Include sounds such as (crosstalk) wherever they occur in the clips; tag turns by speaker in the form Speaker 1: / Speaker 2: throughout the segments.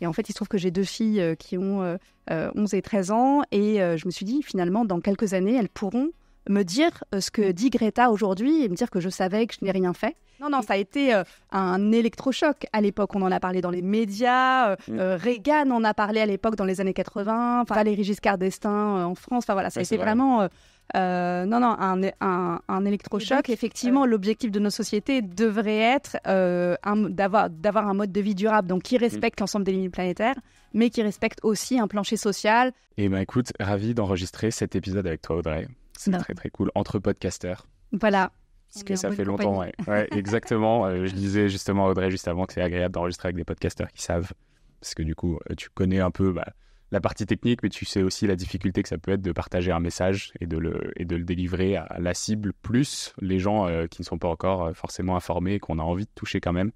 Speaker 1: Et en fait, il se trouve que j'ai deux filles euh, qui ont 11 euh, euh, et 13 ans. Et je me suis dit, finalement, dans quelques années, elles pourront me dire ce que dit Greta aujourd'hui et me dire que je savais que je n'ai rien fait. Non, non, ça a été un électrochoc à l'époque. On en a parlé dans les médias. Mm. Reagan en a parlé à l'époque dans les années 80. Valéry Giscard d'Estaing en France. Enfin voilà, ça a été vraiment euh, non, non, un, électrochoc, effectivement, l'objectif de nos sociétés devrait être euh, d'avoir, un mode de vie durable, donc qui mm. respecte l'ensemble des limites planétaires, mais qui respecte aussi un plancher social.
Speaker 2: Et eh ben écoute, ravi d'enregistrer cet épisode avec toi, Audrey. C'est ben. très très cool, entre podcasteurs.
Speaker 1: Voilà. Parce que ça fait longtemps, ouais.
Speaker 2: (laughs) exactement. Euh, je disais justement à Audrey juste avant que c'est agréable d'enregistrer avec des podcasteurs qui savent. Parce que du coup, tu connais un peu bah, la partie technique, mais tu sais aussi la difficulté que ça peut être de partager un message et de le, et de le délivrer à la cible, plus les gens euh, qui ne sont pas encore euh, forcément informés et qu'on a envie de toucher quand même.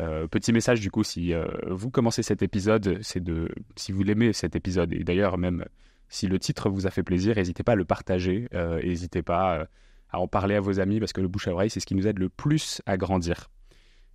Speaker 2: Euh, petit message du coup, si vous commencez cet épisode, c'est de, si vous l'aimez cet épisode, et d'ailleurs même si le titre vous a fait plaisir, n'hésitez pas à le partager, n'hésitez pas à en parler à vos amis, parce que le bouche à oreille, c'est ce qui nous aide le plus à grandir.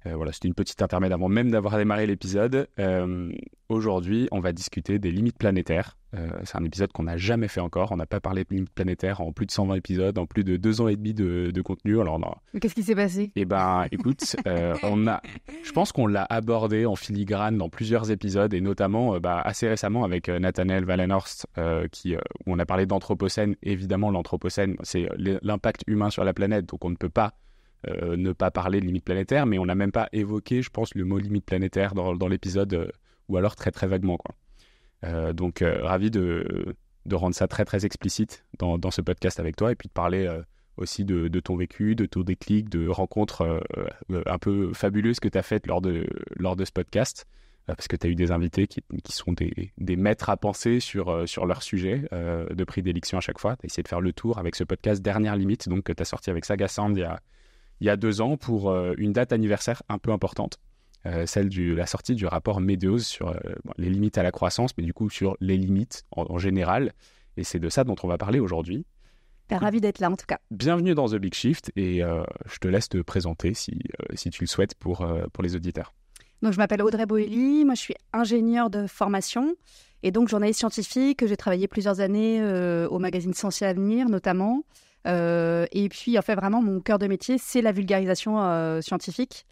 Speaker 2: Euh, voilà, c'était une petite intermède avant même d'avoir démarré l'épisode. Euh, aujourd'hui, on va discuter des limites planétaires. Euh, c'est un épisode qu'on n'a jamais fait encore. On n'a pas parlé de limites planétaires en plus de 120 épisodes, en plus de deux ans et demi de, contenu. Alors,
Speaker 1: Qu'est-ce qui s'est passé
Speaker 2: Eh ben, écoute, on a, je pense qu'on l'a abordé en filigrane dans plusieurs épisodes, et notamment bah, assez récemment avec Nathaniel Wallenhorst, qui, où on a parlé d'anthropocène. Évidemment, l'anthropocène, c'est l'impact humain sur la planète, donc on ne peut pas euh, ne pas parler de limite planétaire, mais on n'a même pas évoqué, je pense, le mot limite planétaire dans, l'épisode, euh, ou alors très très vaguement. Euh, donc ravi de, rendre ça très très explicite dans, ce podcast avec toi, et puis de parler aussi de, ton vécu, de ton déclic, de rencontres un peu fabuleuses que tu as faites lors de, lors de ce podcast. Parce que tu as eu des invités qui, sont des, maîtres à penser sur, sur leur sujet de prix d'élection à chaque fois. Tu essayé de faire le tour avec ce podcast Dernière Limite, donc que tu as sorti avec Saga Sound il y a, il y a deux ans pour euh, une date anniversaire un peu importante, euh, celle de la sortie du rapport Medeos sur euh, les limites à la croissance, mais du coup sur les limites en, général. Et c'est de ça dont on va parler aujourd'hui.
Speaker 1: ravi d'être là en tout cas.
Speaker 2: Bienvenue dans The Big Shift et je te laisse te présenter si, tu le souhaites pour, pour les auditeurs.
Speaker 1: Donc je m'appelle Audrey Boilly, moi je suis ingénieure de formation et donc journaliste scientifique. J'ai travaillé plusieurs années au magazine Sciences à Avenir notamment. Euh, et puis, en fait, vraiment, mon cœur de métier, c'est la vulgarisation euh, scientifique.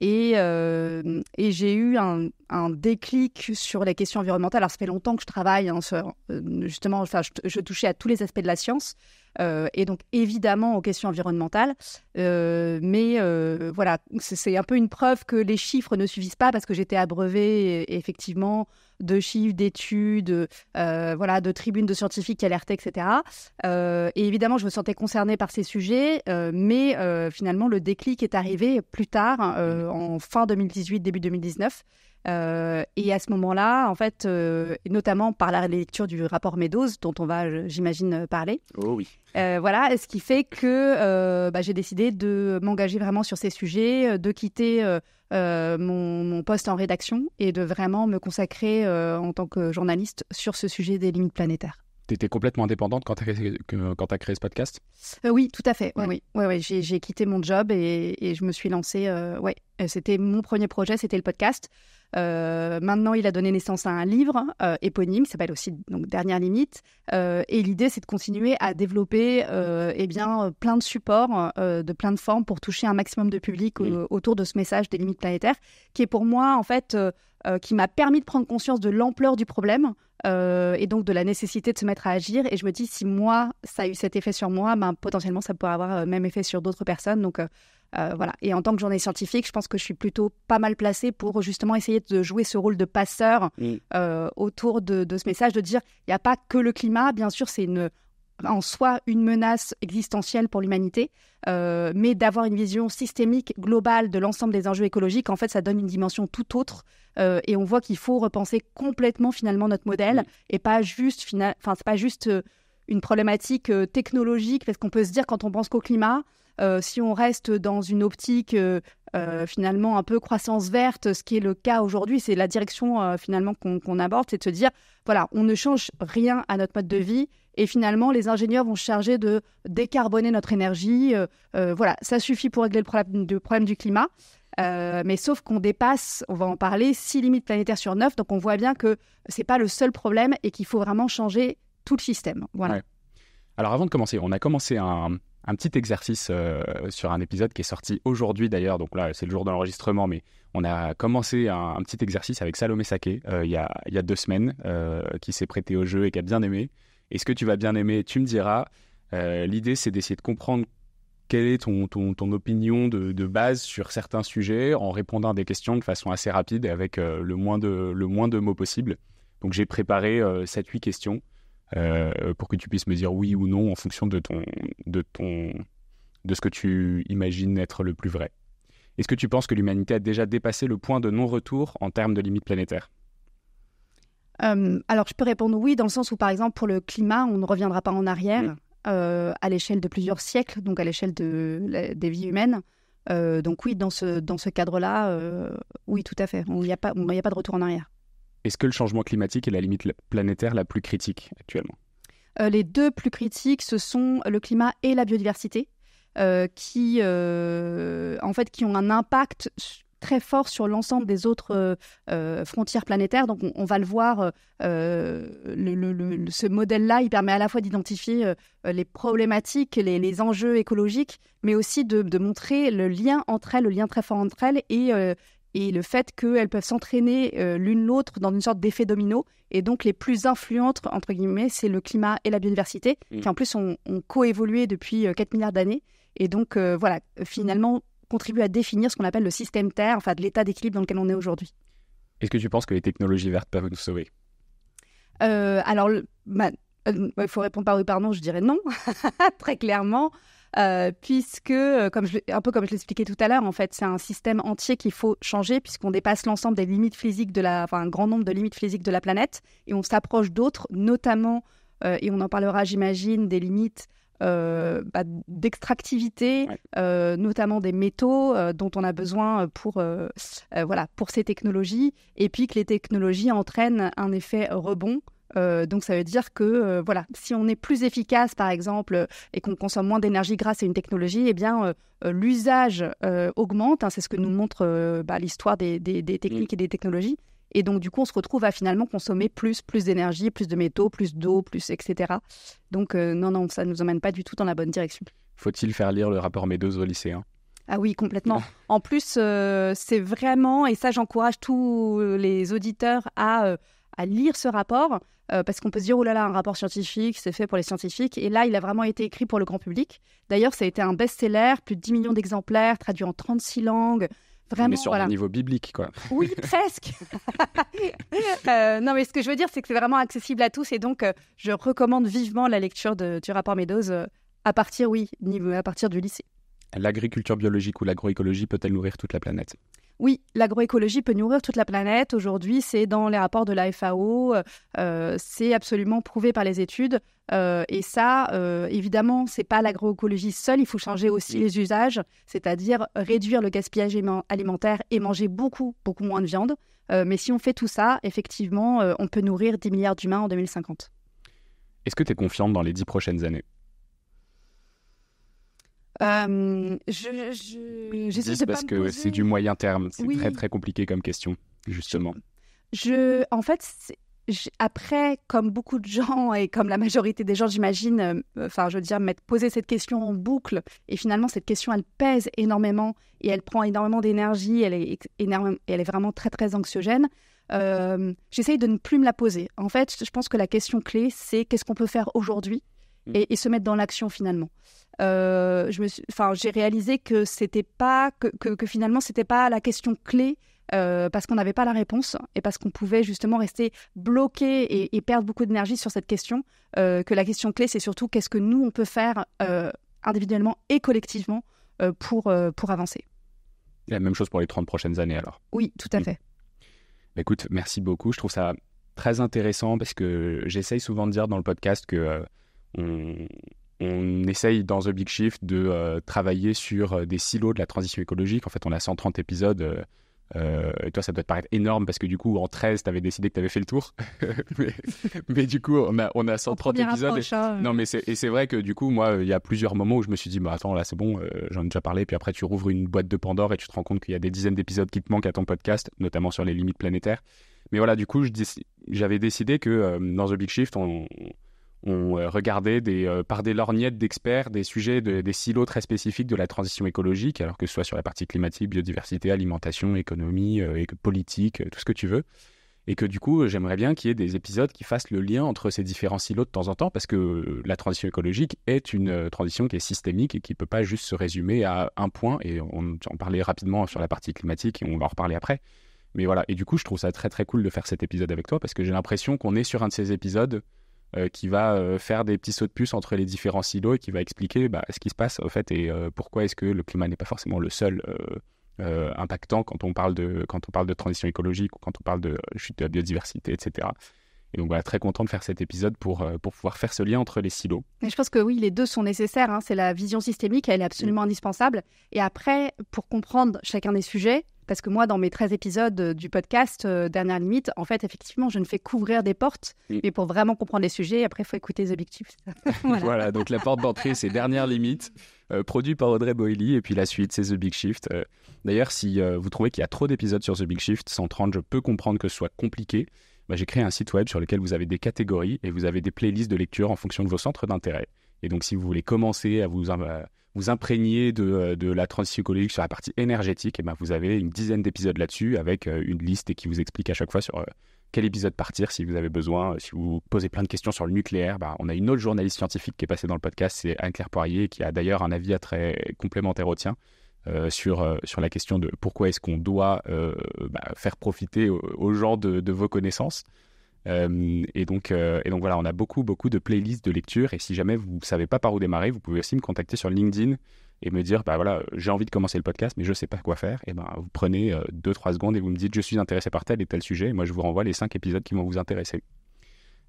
Speaker 1: Et, euh, et j'ai eu un, déclic sur les questions environnementales. Alors, ça fait longtemps que je travaille, hein, justement, je, touchais à tous les aspects de la science. Euh, et donc évidemment aux questions environnementales. Euh, mais euh, voilà, c'est un peu une preuve que les chiffres ne suffisent pas parce que j'étais abreuvée effectivement de chiffres, d'études, de tribunes de scientifiques qui alertaient, etc. et évidemment, je me sentais concernée par ces sujets, mais finalement, le déclic est arrivé plus tard, en fin 2018, début 2019. Euh, et à ce moment-là, en fait, euh, notamment par la lecture du rapport Meadows, dont on va, j'imagine, parler. Oh oui. Euh, voilà, ce qui fait que bah, j'ai décidé de m'engager vraiment sur ces sujets, de quitter mon, poste en rédaction et de vraiment me consacrer en tant que journaliste sur ce sujet des limites planétaires.
Speaker 2: Tu étais complètement indépendante quand tu as, créé ce podcast
Speaker 1: Oui, tout à fait. Oui, J'ai quitté mon job et, je me suis lancée. ouais, c'était mon premier projet, c'était le podcast. Euh, maintenant, il a donné naissance à un livre euh, éponyme, qui s'appelle aussi donc Dernière limite. Euh, et l'idée, c'est de continuer à développer eh bien, plein de supports, de plein de formes pour toucher un maximum de public mm. autour de ce message des limites planétaires, qui est pour moi, en fait, qui m'a permis de prendre conscience de l'ampleur du problème et donc de la nécessité de se mettre à agir. Et je me dis, si moi, ça a eu cet effet sur moi, ben, potentiellement, ça pourrait avoir le même effet sur d'autres personnes. Donc, euh, voilà. Et en tant que journaliste scientifique, je pense que je suis plutôt pas mal placée pour justement essayer de jouer ce rôle de passeur mm. euh, autour de, ce message, de dire il n'y a pas que le climat, bien sûr, c'est une en soi une menace existentielle pour l'humanité, euh, mais d'avoir une vision systémique globale de l'ensemble des enjeux écologiques, en fait, ça donne une dimension tout autre. et on voit qu'il faut repenser complètement finalement notre modèle mm. et pas juste, enfin, pas juste une problématique euh, technologique, parce qu'on peut se dire quand on pense qu'au climat, euh, si on reste dans une optique euh, finalement un peu croissance verte, ce qui est le cas aujourd'hui, c'est la direction finalement qu'on aborde, c'est de se dire, voilà, on ne change rien à notre mode de vie. Et finalement, les ingénieurs vont se charger de décarboner notre énergie. voilà, ça suffit pour régler le problème, du climat. mais sauf qu'on dépasse, on va en parler, six limites planétaires sur 9. Donc on voit bien que ce n'est pas le seul problème et qu'il faut vraiment changer tout le système. Voilà.
Speaker 2: Alors avant de commencer, on a commencé un, petit exercice euh, sur un épisode qui est sorti aujourd'hui d'ailleurs. Donc là, c'est le jour de l'enregistrement, mais on a commencé un, petit exercice avec Salomé Saké euh, il, y a, deux semaines, euh, qui s'est prêté au jeu et qui a bien aimé. Est-ce que tu vas bien aimer Tu me diras. L'idée, c'est d'essayer de comprendre quelle est ton, ton, opinion de, base sur certains sujets en répondant à des questions de façon assez rapide et avec le, moins de, le moins de mots possible. Donc j'ai préparé 7-8 questions. Euh, pour que tu puisses me dire oui ou non en fonction de ton, de ton, de ce que tu imagines être le plus vrai. Est-ce que tu penses que l'humanité a déjà dépassé le point de non-retour en termes de limites planétaires
Speaker 1: euh, Alors, je peux répondre oui, dans le sens où, par exemple, pour le climat, on ne reviendra pas en arrière euh, à l'échelle de plusieurs siècles, donc à l'échelle des vies humaines. donc oui, dans ce, dans ce cadre-là, oui, tout à fait. Il n'y a, a pas de retour en arrière.
Speaker 2: Est-ce que le changement climatique est la limite planétaire la plus critique actuellement
Speaker 1: euh, Les deux plus critiques, ce sont le climat et la biodiversité, euh, qui, euh, en fait, qui ont un impact très fort sur l'ensemble des autres frontières planétaires. Donc, on, va le voir, ce modèle-là, il permet à la fois d'identifier les problématiques, les, enjeux écologiques, mais aussi de, de montrer le lien entre elles, le lien très fort entre elles et, et le fait qu'elles peuvent s'entraîner euh, l'une l'autre dans une sorte d'effet domino. Et donc, les plus influentes, entre guillemets, c'est le climat et la biodiversité, mm. qui en plus ont, coévolué depuis 4 euh, milliards d'années. Et donc, euh, voilà, finalement, contribuent à définir ce qu'on appelle le système Terre, enfin, de l'état d'équilibre dans lequel on est aujourd'hui.
Speaker 2: Est-ce que tu penses que les technologies vertes peuvent nous sauver
Speaker 1: Alors, bah, il faut répondre par oui, par non, je dirais non, (laughs) très clairement. Euh, puisque, euh, comme je, un peu comme je l'expliquais tout à l'heure, en fait, c'est un système entier qu'il faut changer, puisqu'on dépasse l'ensemble des limites physiques de la, enfin, un grand nombre de limites physiques de la planète, et on s'approche d'autres, notamment, euh, et on en parlera, j'imagine, des limites euh, bah, d'extractivité, notamment des métaux dont on a besoin pour, voilà, pour ces technologies, et puis que les technologies entraînent un effet rebond euh, donc ça veut dire que euh, voilà, si on est plus efficace par exemple euh, et qu'on consomme moins d'énergie grâce à une technologie, eh bien l'usage augmente. Hein, c'est ce que nous montre bah, l'histoire des, techniques et des technologies. Et donc du coup, on se retrouve à finalement consommer plus, plus d'énergie, plus de métaux, plus d'eau, plus etc. Donc non, non, ça ne nous emmène pas du tout dans la bonne direction.
Speaker 2: Faut-il faire lire le rapport Meadows au lycéens hein
Speaker 1: ah oui, complètement. En plus, c'est vraiment, et ça j'encourage tous les auditeurs à lire ce rapport, euh, parce qu'on peut se dire, oh là là, un rapport scientifique, c'est fait pour les scientifiques. Et là, il a vraiment été écrit pour le grand public. D'ailleurs, ça a été un best-seller, plus de 10 millions d'exemplaires, traduit en 36 langues.
Speaker 2: Vraiment, mais sur un niveau biblique, quoi. (laughs) Oui, presque.
Speaker 1: (laughs) Euh, non, mais ce que je veux dire, c'est que c'est vraiment accessible à tous. Et donc, euh, je recommande vivement la lecture de, du rapport Meadows à partir, oui, niveau à partir du lycée
Speaker 2: l'agriculture biologique ou l'agroécologie peut-elle nourrir toute la planète
Speaker 1: oui, l'agroécologie peut nourrir toute la planète. Aujourd'hui, c'est dans les rapports de la euh, c'est absolument prouvé par les études. Euh, et ça, euh, évidemment, c'est pas l'agroécologie seule. Il faut changer aussi les usages, c'est-à-dire réduire le gaspillage alimentaire et manger beaucoup, beaucoup moins de viande. mais si on fait tout ça, effectivement, on peut nourrir 10 milliards d'humains en 2050.
Speaker 2: Est-ce que tu es confiante dans les 10 prochaines années
Speaker 1: euh, je, parce poser... que
Speaker 2: c'est du moyen terme. C'est très très compliqué comme question, justement.
Speaker 1: Je, en fait, après, comme beaucoup de gens et comme la majorité des gens, j'imagine, euh, enfin, je veux dire, poser poser cette question en boucle. Et finalement, cette question, elle pèse énormément et elle prend énormément d'énergie. Elle est elle est vraiment très très anxiogène. Euh, j'essaye de ne plus me la poser. En fait, je pense que la question clé, c'est qu'est-ce qu'on peut faire aujourd'hui Mm. et, se mettre dans l'action finalement. Euh, je me enfin, j'ai réalisé que c'était pas que, que, finalement c'était pas la question clé euh, parce qu'on n'avait pas la réponse et parce qu'on pouvait justement rester bloqué et, perdre beaucoup d'énergie sur cette question. Euh, que la question clé, c'est surtout qu'est-ce que nous on peut faire individuellement et collectivement pour pour avancer.
Speaker 2: La même chose pour les 30 prochaines années alors.
Speaker 1: Oui, tout à mm. fait.
Speaker 2: Bah, écoute, merci beaucoup. Je trouve ça très intéressant parce que j'essaye souvent de dire dans le podcast que on, essaye dans The Big Shift de euh, travailler sur euh, des silos de la transition écologique. En fait, on a 130 épisodes. Euh, et toi, ça doit te paraître énorme parce que du coup, en 13, tu avais décidé que tu avais fait le tour. (laughs) mais, du coup, on a, 130 épisodes. Et, hein. Non, mais c'est vrai que du coup, moi, il y a plusieurs moments où je me suis dit, bon, bah, attends, là, c'est bon, j'en ai déjà parlé. Puis après, tu rouvres une boîte de Pandore et tu te rends compte qu'il y a des dizaines d'épisodes qui te manquent à ton podcast, notamment sur les limites planétaires. Mais voilà, du coup, j'avais décidé que dans The Big Shift, on, on euh, regardait euh, par des lorgnettes d'experts des sujets, des silos très spécifiques de la transition écologique, alors que ce soit sur la partie climatique, biodiversité, alimentation, économie, euh, politique, tout ce que tu veux et que du coup, j'aimerais bien qu'il y ait des épisodes qui fassent le lien entre ces différents silos de temps en temps, parce que la transition écologique est une transition qui est systémique et qui ne peut pas juste se résumer à un point, et on en parlait rapidement sur la partie climatique, et on va en reparler après. Mais voilà, et du coup, je trouve ça très très cool de faire cet épisode avec toi, parce que j'ai l'impression qu'on est sur un de ces épisodes euh, qui va euh, faire des petits sauts de puce entre les différents silos et qui va expliquer bah, ce qui se passe en fait et euh, pourquoi est-ce que le climat n'est pas forcément le seul impactant quand on parle de quand on parle de transition écologique ou quand on parle de chute de la biodiversité, etc. Et donc voilà, très content de faire cet épisode pour, pour pouvoir faire ce lien entre les silos.
Speaker 1: je pense que oui, les deux sont nécessaires. Hein. C'est la vision systémique, elle est absolument indispensable. Et après, pour comprendre chacun des sujets, parce que moi, dans mes 13 épisodes euh, du podcast euh, Dernière Limite, en fait, effectivement, je ne fais qu'ouvrir des portes. Mm. Mais pour vraiment comprendre les sujets, après, il faut écouter The Big Shift. (laughs)
Speaker 2: voilà. donc la porte d'entrée, c'est Dernière Limite, euh, produit par Audrey Boilly. Et puis la suite, c'est The Big Shift. D'ailleurs, si vous trouvez qu'il y a trop d'épisodes sur The Big Shift, 130, je peux comprendre que ce soit compliqué. Bah, j'ai créé un site web sur lequel vous avez des catégories et vous avez des playlists de lecture en fonction de vos centres d'intérêt. Et donc, si vous voulez commencer à vous vous imprégnez euh, de, la transition écologique sur la partie énergétique, et eh ben vous avez une dizaine d'épisodes là-dessus avec euh, une liste qui vous explique à chaque fois sur euh, quel épisode partir si vous avez besoin. Si vous posez plein de questions sur le nucléaire, bah, on a une autre journaliste scientifique qui est passée dans le podcast, c'est Anne-Claire Poirier, qui a d'ailleurs un avis à très complémentaire au tien. sur, sur la question de pourquoi est-ce qu'on doit bah, faire profiter aux gens de, de vos connaissances. Euh, et, donc, euh, et donc voilà, on a beaucoup, beaucoup de playlists de lecture. Et si jamais vous ne savez pas par où démarrer, vous pouvez aussi me contacter sur LinkedIn et me dire, bah voilà, j'ai envie de commencer le podcast, mais je ne sais pas quoi faire. Et ben, vous prenez 2-3 euh, secondes et vous me dites, je suis intéressé par tel et tel sujet. Et moi, je vous renvoie les 5 épisodes qui vont vous intéresser.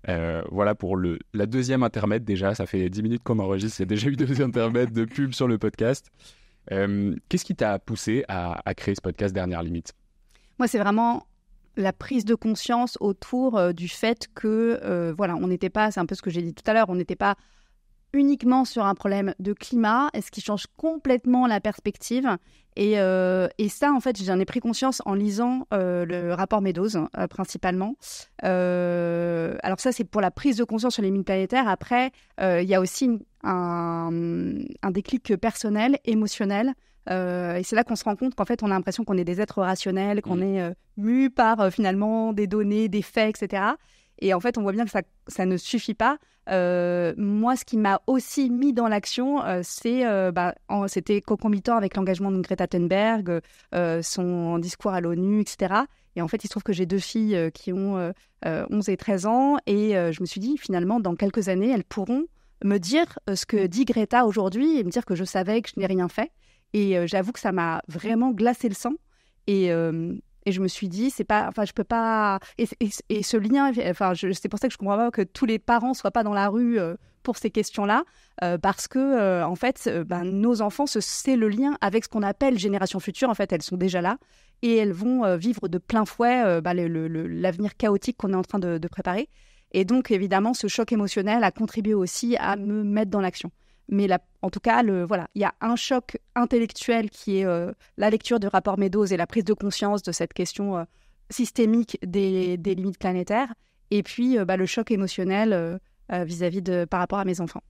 Speaker 2: voilà pour le, la deuxième intermède déjà. Ça fait 10 minutes qu'on enregistre. Il y a déjà eu deux (laughs) intermèdes de pub sur le podcast. Qu'est-ce qui t'a poussé à, à créer ce podcast Dernière Limite
Speaker 1: Moi, c'est vraiment la prise de conscience autour euh, du fait que, euh, voilà, on n'était pas, c'est un peu ce que j'ai dit tout à l'heure, on n'était pas uniquement sur un problème de climat, ce qui change complètement la perspective. Euh, et, ça, en fait, j'en ai pris conscience en lisant le rapport Meadows, principalement. alors ça, c'est pour la prise de conscience sur les mines planétaires. Après, il y a aussi un, déclic personnel, émotionnel, euh, et c'est là qu'on se rend compte qu'en fait, on a l'impression qu'on est des êtres rationnels, qu'on mm. est euh, mu par euh, finalement des données, des faits, etc. Et en fait, on voit bien que ça, ça ne suffit pas. moi, ce qui m'a aussi mis dans l'action, c'est, bah, c'était concomitant avec l'engagement de Greta Thunberg, son discours à l'ONU, etc. Et en fait, il se trouve que j'ai deux filles qui ont 11 et 13 ans. Et je me suis dit, finalement, dans quelques années, elles pourront me dire ce que dit Greta aujourd'hui et me dire que je savais que je n'ai rien fait. Et euh, j'avoue que ça m'a vraiment glacé le sang. Euh, et, je me suis dit, c'est pas, enfin, je peux pas. Et, et, ce lien, enfin, c'est pour ça que je comprends pas que tous les parents soient pas dans la rue euh, pour ces questions-là, parce que en fait, ben, nos enfants, c'est le lien avec ce qu'on appelle génération future. En fait, elles sont déjà là et elles vont vivre de plein fouet ben, l'avenir chaotique qu'on est en train de préparer. Et donc, évidemment, ce choc émotionnel a contribué aussi à me mettre dans l'action mais en tout cas, le, voilà, il y a un choc intellectuel qui est euh, la lecture du rapport Meadows et la prise de conscience de cette question euh, systémique des, des, limites planétaires, et puis euh, bah, le choc émotionnel vis-à-vis de par rapport à mes enfants.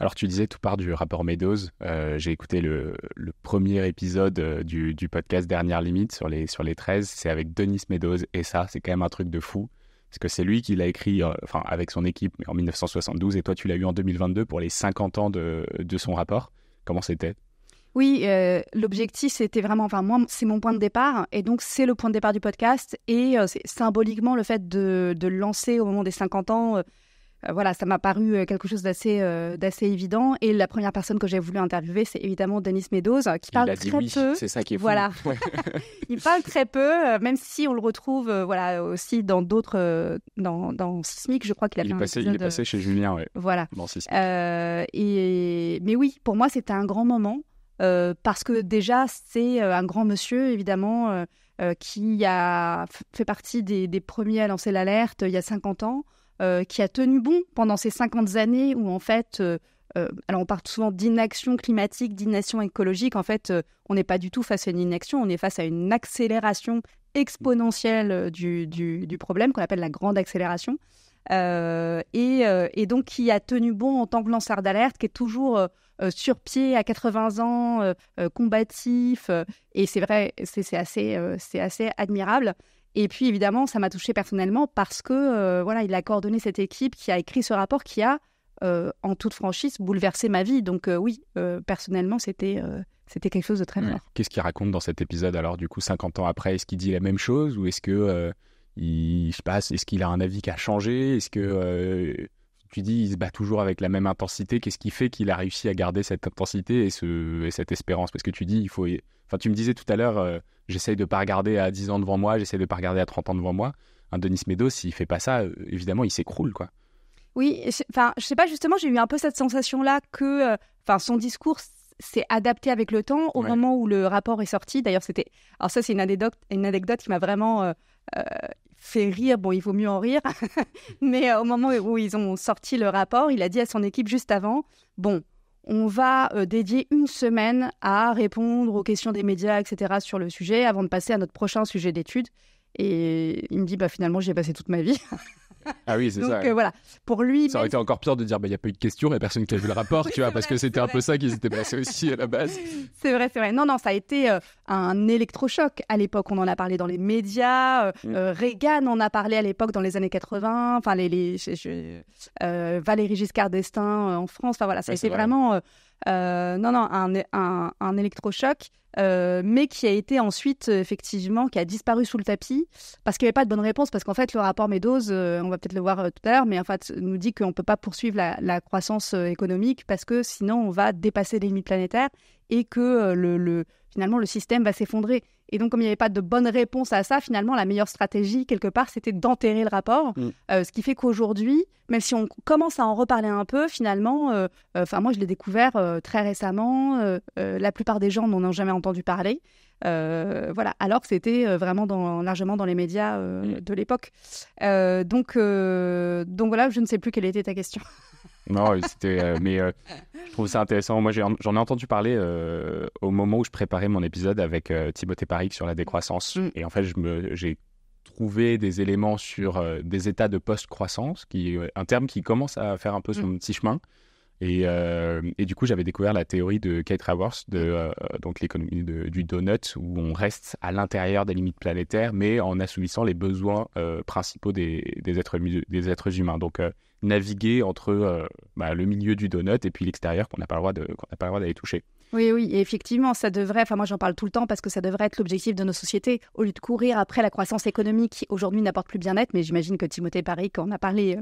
Speaker 2: Alors tu disais tout part du rapport Meadows. J'ai écouté le, le, premier épisode du, du, podcast Dernière Limite sur les, sur les 13. C'est avec Denis Meadows et ça, c'est quand même un truc de fou parce que c'est lui qui l'a écrit, euh, avec son équipe, en 1972, et toi tu l'as eu en 2022 pour les 50 ans de, son rapport. Comment c'était
Speaker 1: oui, euh, l'objectif, c'était vraiment, enfin, moi, c'est mon point de départ, et donc c'est le point de départ du podcast, et euh, symboliquement, le fait de, de, lancer au moment des 50 ans euh, voilà, ça m'a paru euh, quelque chose d'assez euh, d'assez évident. Et la première personne que j'ai voulu interviewer, c'est évidemment Denis Meadows, qui parle très peu. C'est
Speaker 2: ça qui est fou. (laughs) (laughs)
Speaker 1: il parle très peu, même si on le retrouve voilà aussi dans d'autres dans dans Sismic, je crois qu'il a. passé, il est passé
Speaker 2: chez Julien, oui. Voilà.
Speaker 1: et mais oui, pour moi, c'était un grand moment. parce que déjà, c'est un grand monsieur, évidemment, qui a fait partie des, des premiers à lancer l'alerte il y a 50 ans. Euh, qui a tenu bon pendant ces 50 années où en fait euh, euh, alors on parle souvent d'inaction climatique, d'inaction écologique. En fait, on n'est pas du tout face à une inaction, on est face à une accélération exponentielle du, problème qu'on appelle la grande accélération. et, donc qui a tenu bon en tant que lanceur d'alerte, qui est toujours sur pied à 80 ans, combatif. et c'est vrai, c'est assez admirable. Et puis évidemment, ça m'a touché personnellement parce que euh, voilà, il a coordonné cette équipe qui a écrit ce rapport qui a, euh, en toute franchise, bouleversé ma vie. Donc euh, oui, personnellement, c'était c'était quelque chose de très fort.
Speaker 2: Qu'est-ce qu'il raconte dans cet épisode alors du coup, 50 ans après, est-ce qu'il dit la même chose ou est-ce que il, je est-ce qu'il a un avis qui a changé Est-ce que tu dis, il se bat toujours avec la même intensité. Qu'est-ce qui fait qu'il a réussi à garder cette intensité et, ce, et cette espérance Parce que tu dis, il faut. Enfin, tu me disais tout à l'heure, euh, j'essaye de pas regarder à 10 ans devant moi, j'essaye de pas regarder à 30 ans devant moi. Un Denis Medo, s'il fait pas ça, euh, évidemment, il s'écroule, quoi.
Speaker 1: Oui, enfin, je sais pas, justement, j'ai eu un peu cette sensation-là que, euh, enfin, son discours s'est adapté avec le temps. Au moment où le rapport est sorti, d'ailleurs, c'était. Alors, ça, c'est une anecdote, une anecdote qui m'a vraiment fait rire. Bon, il vaut mieux en rire. (laughs) Mais euh, au moment où ils ont sorti le rapport, il a dit à son équipe juste avant, bon, on va euh, dédier une semaine à répondre aux questions des médias, etc. sur le sujet, avant de passer à notre prochain sujet d'étude. Et il me dit, bah, finalement, j'y ai passé toute ma vie. (laughs)
Speaker 2: Ah oui, c'est ça. Donc euh, voilà,
Speaker 1: pour lui. Ça aurait
Speaker 2: été encore pire de dire bah, il y n'y a pas eu de question, il n'y a personne qui a vu le rapport, (laughs) tu vois, parce que c'était un peu ça qu'ils étaient passés aussi à la base.
Speaker 1: (laughs) C'est vrai, c'est vrai. Non, non, ça a été euh, un électrochoc à l'époque. On en a parlé dans les médias. Euh, mm. Reagan en a parlé à l'époque dans les années 80. Enfin, les, Valérie Giscard d'Estaing en France. Enfin voilà, ça a été vraiment euh, non, non, un, électrochoc. Euh, mais qui a été ensuite, euh, effectivement, qui a disparu sous le tapis, parce qu'il n'y avait pas de bonne réponse, parce qu'en fait, le rapport Meadows, on va peut-être le voir tout à l'heure, mais en fait, nous dit qu'on ne peut pas poursuivre la, croissance économique, parce que sinon, on va dépasser les limites planétaires et que finalement, le système va s'effondrer. Et donc, comme il n'y avait pas de bonne réponse à ça, finalement, la meilleure stratégie, quelque part, c'était d'enterrer le rapport. Mm. Euh, ce qui fait qu'aujourd'hui, même si on commence à en reparler un peu, finalement, euh, euh, enfin moi, je l'ai découvert très récemment. la plupart des gens n'en ont jamais entendu parler. Euh, voilà, alors que c'était euh, vraiment largement dans les médias euh, mm. de l'époque. donc, donc voilà, je ne sais plus quelle était ta question.
Speaker 2: non, c'était. mais je trouve ça intéressant. Moi, j'en ai, entendu parler au moment où je préparais mon épisode avec Thibaut Parik sur la décroissance. Mm. Et en fait, j'ai trouvé des éléments sur des états de post-croissance, qui un terme qui commence à faire un peu mm. son petit chemin. Et, euh, et, du coup, j'avais découvert la théorie de Kate Raworth, de euh, donc l'économie du donut, où on reste à l'intérieur des limites planétaires, mais en assouvissant les besoins euh, principaux des, des, êtres, des êtres humains. Donc, naviguer entre bah, le milieu du donut et puis l'extérieur qu'on n'a pas le droit d'aller toucher.
Speaker 1: Oui, oui, effectivement, ça devrait, enfin moi j'en parle tout le temps parce que ça devrait être l'objectif de nos sociétés, au lieu de courir après la croissance économique qui aujourd'hui n'apporte plus bien-être, mais j'imagine que Timothée Paris, quand on a parlé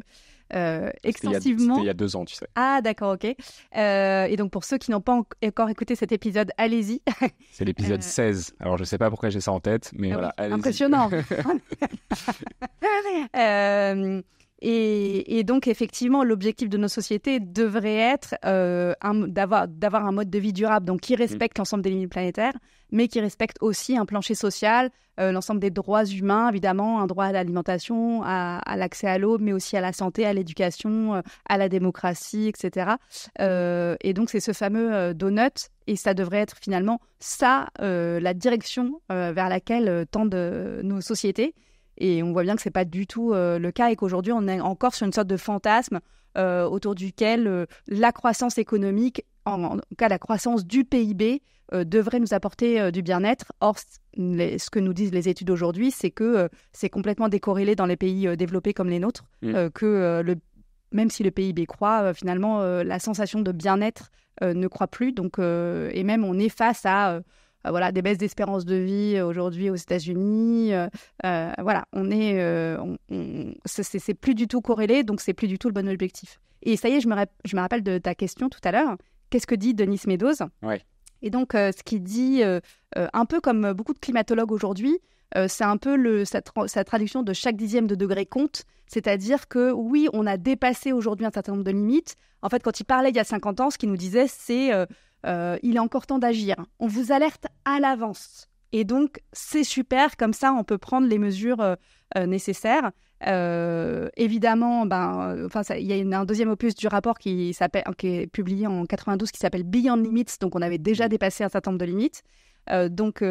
Speaker 1: euh, extensivement.
Speaker 2: il y a deux ans, tu sais.
Speaker 1: Ah, d'accord, ok. Euh, et donc, pour ceux qui n'ont pas encore écouté cet épisode, allez-y. (laughs)
Speaker 2: C'est l'épisode 16. Euh. Alors, je ne sais pas pourquoi j'ai ça en tête, mais ah voilà, voilà. y Impressionnant.
Speaker 1: (laughs) (laughs) Et, donc, effectivement, l'objectif de nos sociétés devrait être euh, d'avoir, un mode de vie durable, donc qui respecte mm. l'ensemble des limites planétaires, mais qui respecte aussi un plancher social, euh, l'ensemble des droits humains, évidemment, un droit à l'alimentation, à, l'accès à l'eau, mais aussi à la santé, à l'éducation, euh, à la démocratie, etc. et donc, c'est ce fameux donut, et ça devrait être finalement ça, la direction vers laquelle tendent nos sociétés. Et on voit bien que ce n'est pas du tout euh, le cas et qu'aujourd'hui, on est encore sur une sorte de fantasme euh, autour duquel euh, la croissance économique, en, tout cas la croissance du PIB, devrait nous apporter du bien-être. Or, ce que nous disent les études aujourd'hui, c'est que c'est complètement décorrélé dans les pays développés comme les nôtres, mmh. que même si le PIB croît, finalement, la sensation de bien-être ne croît plus. Donc, et même, on est face à euh, voilà, des baisses d'espérance de vie euh, aujourd'hui aux États-Unis. Euh, voilà, on est, on, c'est plus du tout corrélé, donc c'est plus du tout le bon objectif. Et ça y est, je me, je me rappelle de ta question tout à l'heure. Qu'est-ce que dit Denis Meadows Et donc, ce qu'il dit, un peu comme beaucoup de climatologues aujourd'hui, c'est un peu le, sa, sa, traduction de chaque dixième de degré compte. C'est-à-dire que oui, on a dépassé aujourd'hui un certain nombre de limites. En fait, quand il parlait il y a 50 ans, ce qu'il nous disait, c'est euh, il est encore temps d'agir. On vous alerte à l'avance. Et donc, c'est super, comme ça, on peut prendre les mesures euh, euh, nécessaires. évidemment, ben, enfin, il y a un deuxième opus du rapport qui, qui est publié en 92 qui s'appelle Beyond Limits, donc on avait déjà dépassé un certain nombre de limites. donc,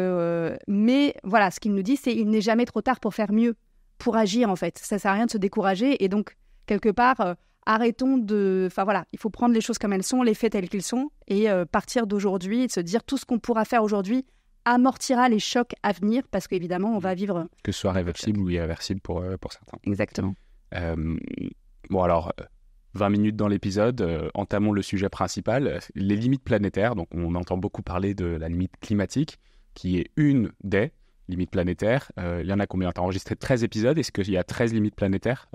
Speaker 1: mais voilà, ce qu'il nous dit, c'est il n'est jamais trop tard pour faire mieux, pour agir en fait. Ça sert à rien de se décourager. Et donc, quelque part, arrêtons de. Enfin voilà, il faut prendre les choses comme elles sont, les faits tels qu'ils sont, et euh, partir d'aujourd'hui et se dire tout ce qu'on pourra faire aujourd'hui amortira les chocs à venir, parce qu'évidemment, on va vivre.
Speaker 2: Que ce soit réversible ou irréversible pour, euh, pour certains. Exactement. Euh, bon, alors. 20 minutes dans l'épisode, entamons le sujet principal, les limites planétaires. Donc, on entend beaucoup parler de la limite climatique, qui est une des, limites planétaires. il y en a combien Tu as enregistré 13 épisodes. Est-ce qu'il y a 13 limites planétaires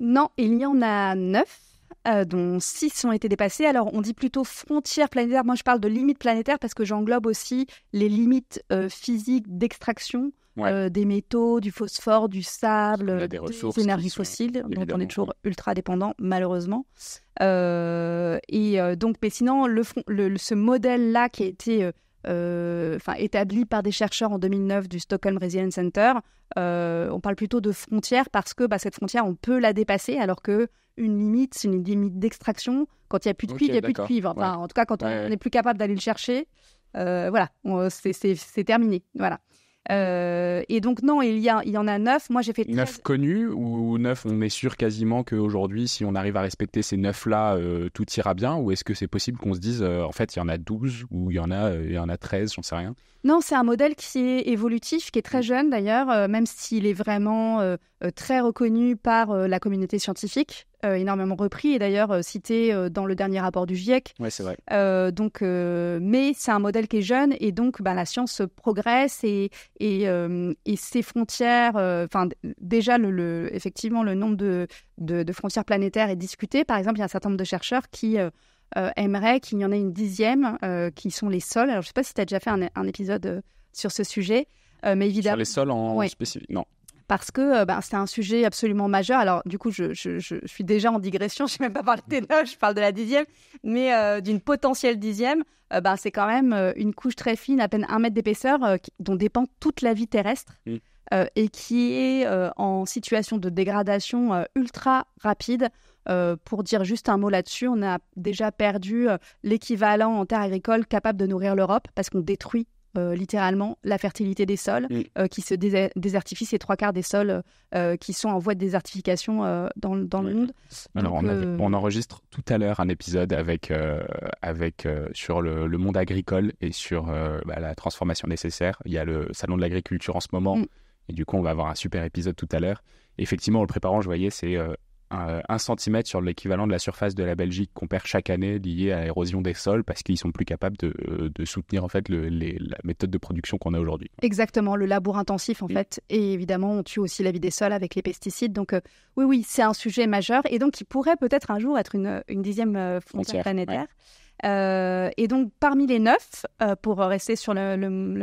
Speaker 1: non, il y en a neuf. Euh, dont six ont été dépassés. Alors, on dit plutôt frontières planétaire. Moi, je parle de limites planétaires parce que j'englobe aussi les limites euh, physiques d'extraction euh, des métaux, du phosphore, du sable, des, énergies fossiles, dont on est toujours ultra dépendant, malheureusement. et donc, mais sinon, ce modèle-là qui a été euh, enfin établi par des chercheurs en 2009 du Stockholm Resilience Center. Euh, on parle plutôt de frontière parce que bah, cette frontière, on peut la dépasser alors que une limite, c'est une limite d'extraction. Quand il n'y a plus de cuivre, il n'y a plus de cuivre. Enfin, En tout cas, quand on n'est plus capable d'aller le chercher, euh, voilà, c'est terminé. Voilà. Euh, et donc, non, il y, a, il y en a neuf. Moi, j'ai fait.
Speaker 2: Neuf connus ou neuf, on est sûr quasiment qu'aujourd'hui, si on arrive à respecter ces neuf-là, euh, tout ira bien Ou est-ce que c'est possible qu'on se dise, euh, en fait, il y en a 12 ou il y en a, il y en a 13, j'en sais rien
Speaker 1: non, c'est un modèle qui est évolutif, qui est très mm. jeune d'ailleurs, euh, même s'il est vraiment euh, euh, très reconnu par la communauté scientifique, énormément repris et d'ailleurs cité dans le dernier rapport du GIEC. Oui, c'est vrai. donc, mais c'est un modèle qui est jeune et donc ben, la science progresse et, et, ses frontières, enfin déjà effectivement le nombre de, de, de, frontières planétaires est discuté. Par exemple, il y a un certain nombre de chercheurs qui euh, aimerait qu'il y en ait une dixième euh, qui sont les sols. je ne sais pas si tu as déjà fait un, épisode euh, sur ce sujet, mais évidemment. Sur les sols en spécifique Non parce que ben, c'est un sujet absolument majeur. Alors, du coup, je, suis déjà en digression, (laughs) je ne même pas parler des je parle de la dixième, mais d'une potentielle dixième, ben, c'est quand même une couche très fine, à peine un mètre d'épaisseur, dont dépend toute la vie terrestre mm. et qui est en situation de dégradation ultra rapide. Euh, pour dire juste un mot là-dessus, on a déjà perdu euh, l'équivalent en terre agricole capable de nourrir l'Europe parce qu'on détruit euh, littéralement la fertilité des sols mm. qui se dés désertifie, trois quarts des sols qui sont en voie de désertification dans, dans le monde.
Speaker 2: Alors, on, enregistre tout à l'heure un épisode avec, avec, sur le, monde agricole et sur bah, la transformation nécessaire. Il y a le salon de l'agriculture en ce moment mm. et du coup, on va avoir un super épisode tout à l'heure. Effectivement, en le préparant, je voyais, c'est euh, un, centimètre sur l'équivalent de la surface de la Belgique qu'on perd chaque année liée à l'érosion des sols parce qu'ils sont plus capables de, euh, soutenir en fait la méthode de production qu'on a aujourd'hui.
Speaker 1: Exactement, le labour intensif en fait. Et évidemment, on tue aussi la vie des sols avec les pesticides. Donc euh, oui, oui, c'est un sujet majeur et donc il pourrait peut-être un jour être une, dixième frontière, planétaire. Euh, et donc, parmi les neuf, euh, pour rester sur le,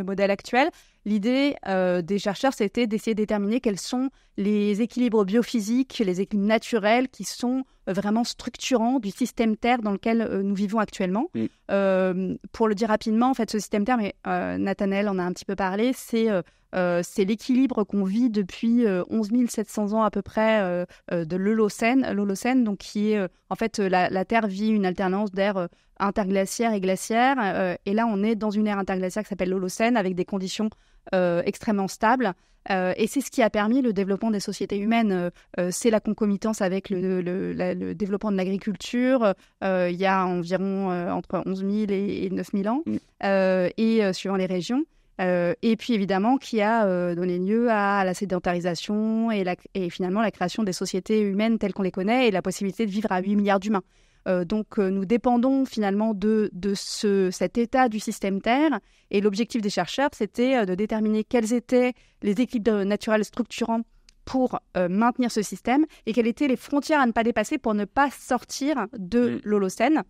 Speaker 1: modèle actuel, l'idée euh, des chercheurs, c'était d'essayer de déterminer quels sont les équilibres biophysiques, les équilibres naturels qui sont vraiment structurants du système Terre dans lequel nous vivons actuellement. pour le dire rapidement, en fait, ce système Terre, mais Nathanel, en a un petit peu parlé, c'est euh, c'est l'équilibre qu'on vit depuis 11 euh, 700 ans à peu près euh, de l'Holocène, l'Holocène, donc qui est en fait la, Terre vit une alternance d'air interglaciaires et glaciaires. et là on est dans une ère interglaciaire qui s'appelle l'Holocène avec des conditions extrêmement stables. et c'est ce qui a permis le développement des sociétés humaines. c'est la concomitance avec le, développement de l'agriculture il y a environ entre 11 000 et, et 9 000 ans, mm. et suivant les régions. Euh, et puis évidemment qui a euh, donné lieu à la sédentarisation et, finalement la création des sociétés humaines telles qu'on les connaît et la possibilité de vivre à 8 milliards d'humains. Euh, donc nous dépendons finalement de, ce, cet état du système Terre et l'objectif des chercheurs c'était de déterminer quels étaient les équilibres naturels structurants pour maintenir ce système et quelles étaient les frontières à ne pas dépasser pour ne pas sortir de mm. l'Holocène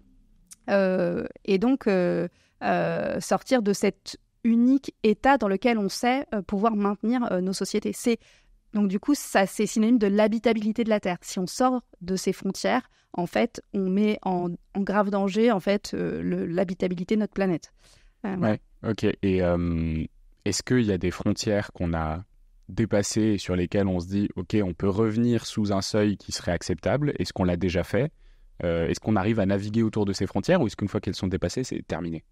Speaker 1: et donc sortir de cette unique état dans lequel on sait euh, pouvoir maintenir euh, nos sociétés. C'est donc du coup, ça c'est synonyme de l'habitabilité de la Terre. Si on sort de ces frontières, en fait, on met en, grave danger en fait euh, l'habitabilité de notre planète. ouais.
Speaker 2: ok. Et est-ce qu'il y a des frontières qu'on a dépassées et sur lesquelles on se dit, ok, on peut revenir sous un seuil qui serait acceptable Est-ce qu'on l'a déjà fait Est-ce qu'on arrive à naviguer autour de ces frontières ou est-ce qu'une fois qu'elles sont dépassées, c'est terminé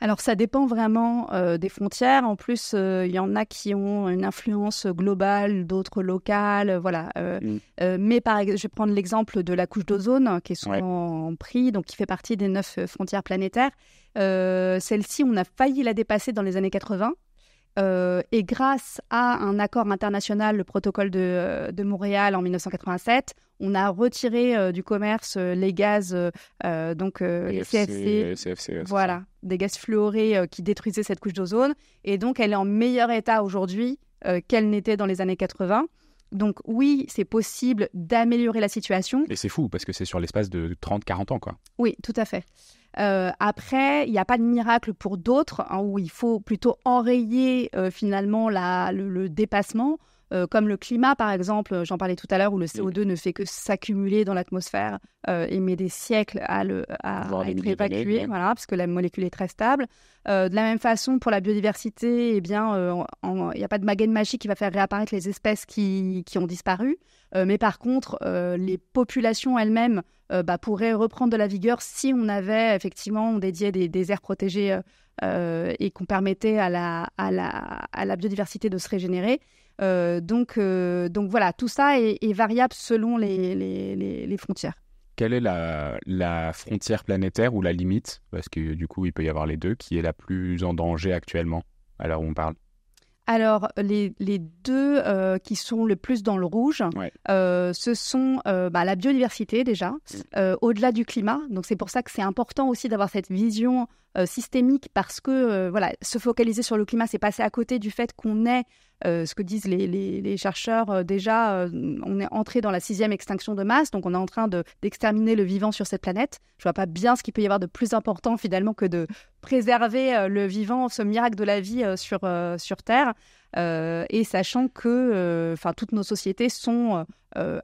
Speaker 1: alors ça dépend vraiment euh, des frontières. En plus, euh, il y en a qui ont une influence globale, d'autres locales, euh, voilà. Mm. mais par, je vais prendre l'exemple de la couche d'ozone hein, qui est souvent en donc qui fait partie des neuf frontières planétaires. Celle-ci, on a failli la dépasser dans les années 80. Euh, et grâce à un accord international, le protocole de, euh, Montréal en 1987, on a retiré euh, du commerce les gaz, donc les CFC voilà, des gaz fluorés qui détruisaient cette couche d'ozone. Et donc, elle est en meilleur état aujourd'hui qu'elle n'était dans les années 80. Donc oui, c'est possible d'améliorer la situation.
Speaker 2: Et c'est fou, parce que c'est sur l'espace de 30-40 ans, quoi.
Speaker 1: Oui, tout à fait. Euh, après, il n'y a pas de miracle pour d'autres, hein, où il faut plutôt enrayer euh, finalement le dépassement euh, comme le climat, par exemple, euh, j'en parlais tout à l'heure, où le CO2 ne fait que s'accumuler dans l'atmosphère euh, et met des siècles à, le, être évacué, parce que la molécule est très stable. de la même façon, pour la biodiversité, eh bien, il n'y a pas de magie magique qui va faire réapparaître les espèces qui, ont disparu. mais par contre, les populations elles-mêmes bah, pourraient reprendre de la vigueur si on avait effectivement, on dédiait des, des aires protégées et qu'on permettait à la biodiversité de se régénérer. Euh, donc, euh, donc voilà, tout ça est, variable selon les, les, les, frontières
Speaker 2: quelle est la, la, frontière planétaire ou la limite, parce que du coup il peut y avoir les deux, qui est la plus en danger actuellement à l'heure où on parle
Speaker 1: alors, les, les deux euh, qui sont le plus dans le rouge, ce sont bah, la biodiversité déjà, mm. au-delà du climat. Donc, c'est pour ça que c'est important aussi d'avoir cette vision euh, systémique parce que euh, voilà, se focaliser sur le climat, c'est passer à côté du fait qu'on est, euh, ce que disent les, les, chercheurs déjà, on est entré dans la sixième extinction de masse, donc on est en train d'exterminer le vivant sur cette planète. Je vois pas bien ce qu'il peut y avoir de plus important finalement que de préserver le vivant, ce miracle de la vie sur, sur Terre. et sachant que enfin toutes nos sociétés sont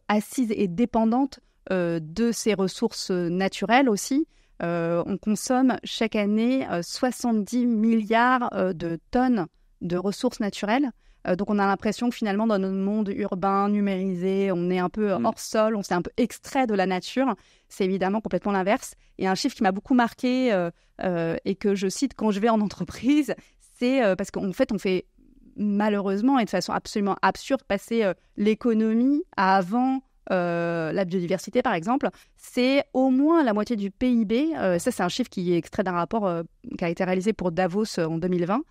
Speaker 1: assises et dépendantes de ces ressources naturelles aussi. Euh, on consomme chaque année 70 euh, milliards euh, de tonnes de ressources naturelles. donc on a l'impression que finalement dans notre monde urbain, numérisé, on est un peu mm. hors sol, on s'est un peu extrait de la nature. C'est évidemment complètement l'inverse. Et un chiffre qui m'a beaucoup marqué et que je cite quand je vais en (laughs) entreprise, c'est parce qu'en fait on fait malheureusement et de façon absolument absurde passer l'économie à avant euh, la biodiversité par exemple, c'est au moins la moitié du PIB. Euh, ça, c'est un chiffre qui est extrait d'un rapport euh, qui a été réalisé pour Davos en 2020.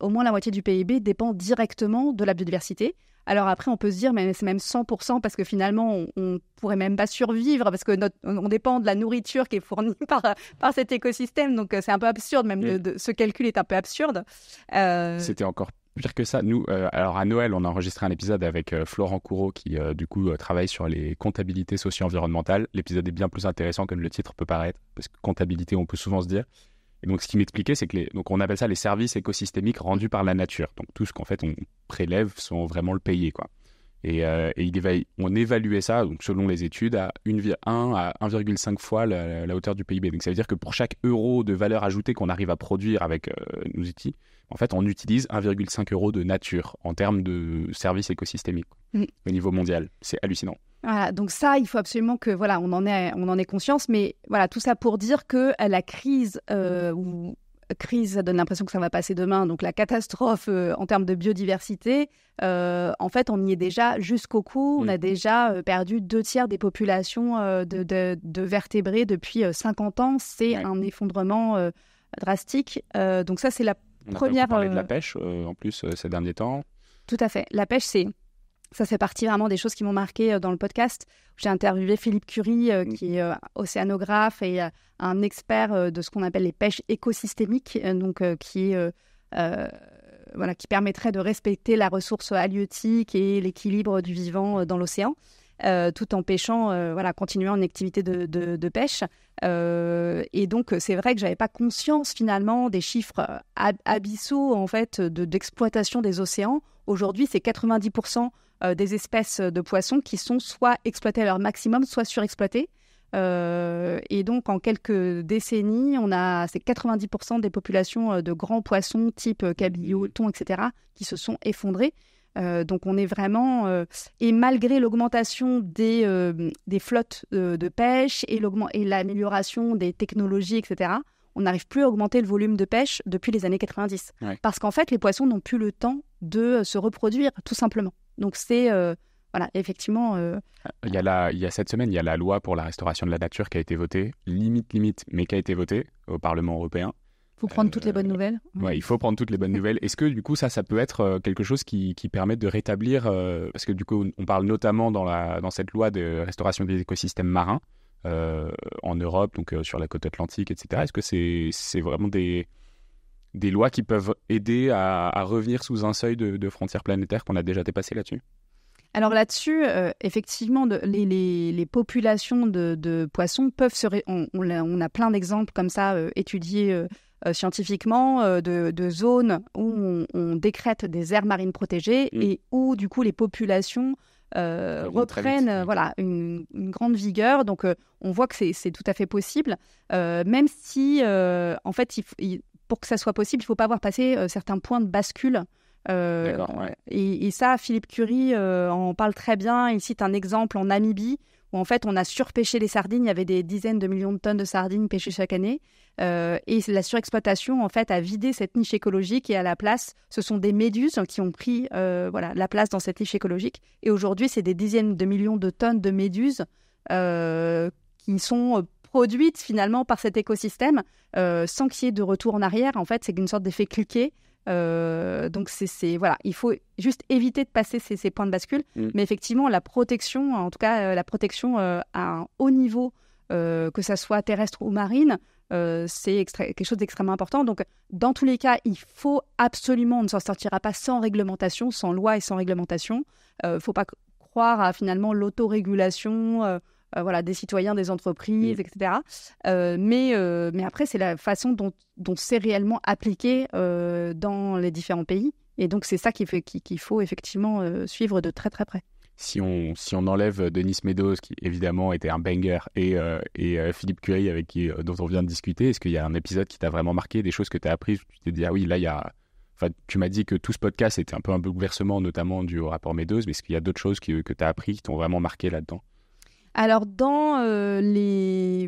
Speaker 1: Au moins la moitié du PIB dépend directement de la biodiversité. Alors après, on peut se dire, mais c'est même 100% parce que finalement, on, ne pourrait même pas survivre parce que on dépend de la nourriture qui est fournie (laughs) par, par cet écosystème. Donc c'est un peu absurde, même ce calcul est un peu absurde. C'était
Speaker 2: encore pire que ça. Nous, euh, alors à Noël, on a enregistré un épisode avec euh, Florent Courreau qui, euh, du coup, travaille sur les comptabilités socio-environnementales. L'épisode est bien plus intéressant que le titre peut paraître, parce que comptabilité, on peut souvent se dire. Et donc, ce qu'il m'expliquait, c'est que les, donc on appelle ça les services écosystémiques rendus par la nature. Donc, tout ce qu'en fait on prélève sont vraiment le payer, quoi. Euh, et, il on évaluait ça, donc selon les études, à 1, à 1,5 fois la, hauteur du PIB. Donc ça veut dire que pour chaque euro de valeur ajoutée qu'on arrive à produire avec euh, nos outils, en fait, on utilise 1,5 euro de nature en termes de services écosystémiques mm. au niveau mondial. C'est hallucinant.
Speaker 1: Voilà, donc ça, il faut absolument que voilà, on en ait, on en ait conscience. Mais voilà, tout ça pour dire que la crise euh, crise, ça donne l'impression que ça va passer demain, donc la catastrophe euh, en termes de biodiversité, euh, en fait, on y est déjà jusqu'au cou. On a déjà euh, perdu deux tiers des populations de, vertébrés depuis 50 ans. C'est un effondrement drastique. donc ça, c'est la première... On de la
Speaker 2: pêche, en plus, ces derniers temps.
Speaker 1: Tout à fait. La pêche, c'est ça fait partie vraiment des choses qui m'ont marqué euh, dans le podcast. J'ai interviewé Philippe Curie, euh, mm. qui est euh, océanographe et un expert de ce qu'on appelle les pêches écosystémiques, donc qui voilà, qui permettrait de respecter la ressource halieutique et l'équilibre du vivant dans l'océan. tout en pêchant, voilà, continuant une activité de, pêche. et donc, c'est vrai que j'avais pas conscience finalement des chiffres abyssaux en fait d'exploitation des océans. Aujourd'hui, c'est 90% euh, des espèces de poissons qui sont soit exploitées à leur maximum, soit surexploitées. Euh, et donc, en quelques décennies, on a ces 90% des populations euh, de grands poissons type cabillaud, mmh. thon, etc., qui se sont effondrées. donc, on est vraiment. et malgré l'augmentation des, flottes de, pêche et, et l'amélioration des technologies, etc., on n'arrive plus à augmenter le volume de pêche depuis les années 90. Parce qu'en fait, les poissons n'ont plus le temps de se reproduire, tout simplement. Donc c'est euh, voilà, effectivement. Euh,
Speaker 2: il, y a il y cette semaine, il y a la loi pour la restauration de la nature qui a été votée, limite, limite, mais qui a été votée au Parlement européen.
Speaker 1: Il faut prendre toutes les euh, bonnes nouvelles.
Speaker 2: Oui, il faut prendre toutes les bonnes nouvelles. Est-ce que du coup, ça, ça peut être quelque chose qui, permet de rétablir, parce que du coup, on parle notamment dans, la, dans cette loi de restauration des écosystèmes marins en Europe, donc sur la côte atlantique, etc. Est-ce que c'est, c'est vraiment des, des lois qui peuvent aider à, revenir sous un seuil de, frontières planétaires qu'on a déjà dépassé là-dessus
Speaker 1: alors là-dessus, euh, effectivement, de, les, populations de, poissons peuvent se... On, a, plein d'exemples comme ça euh, étudiés euh, scientifiquement de, zones où on, décrète des aires marines protégées mm. et où du coup les populations euh, reprennent voilà, une, grande vigueur. Donc, on voit que c'est tout à fait possible, même si, en fait, il, pour que ça soit possible, il faut pas avoir passé euh, certains points de bascule. Euh, et, ça, Philippe Curie euh, en parle très bien. Il cite un exemple en Namibie où en fait on a surpêché les sardines, il y avait des dizaines de millions de tonnes de sardines pêchées chaque année, et la surexploitation en fait a vidé cette niche écologique et à la place ce sont des méduses qui ont pris voilà la place dans cette niche écologique, et aujourd'hui c'est des dizaines de millions de tonnes de méduses qui sont produite finalement par cet écosystème euh, sans qu'il y ait de retour en arrière. En fait, c'est une sorte d'effet cliqué. Euh, donc c'est voilà, il faut juste éviter de passer ces, points de bascule. Mm. Mais effectivement, la protection, en tout cas euh, la protection à un haut niveau, que ça soit terrestre ou marine, c'est quelque chose d'extrêmement important. Donc, dans tous les cas, il faut absolument, on ne s'en sortira pas sans réglementation, sans loi et sans réglementation. Il ne faut pas croire à finalement l'autorégulation. Euh, voilà, des citoyens, des entreprises, mm. etc. Euh, mais, euh, mais après, c'est la façon dont, c'est réellement appliqué dans les différents pays. Et donc, c'est ça qu'il faut, qu'il faut effectivement suivre de très très près
Speaker 2: si on, si on enlève Denis Meadows, qui évidemment était un banger, et, et Philippe Curie, avec qui, dont on vient de discuter, est-ce qu'il y a un épisode qui t'a vraiment marqué, des choses que tu as apprises Tu dit, ah oui, là, il y Enfin, tu m'as dit que tout ce podcast était un peu un bouleversement, notamment du rapport Meadows, mais est-ce qu'il y a d'autres choses que tu as appris qui t'ont vraiment marqué là-dedans
Speaker 1: alors dans euh, les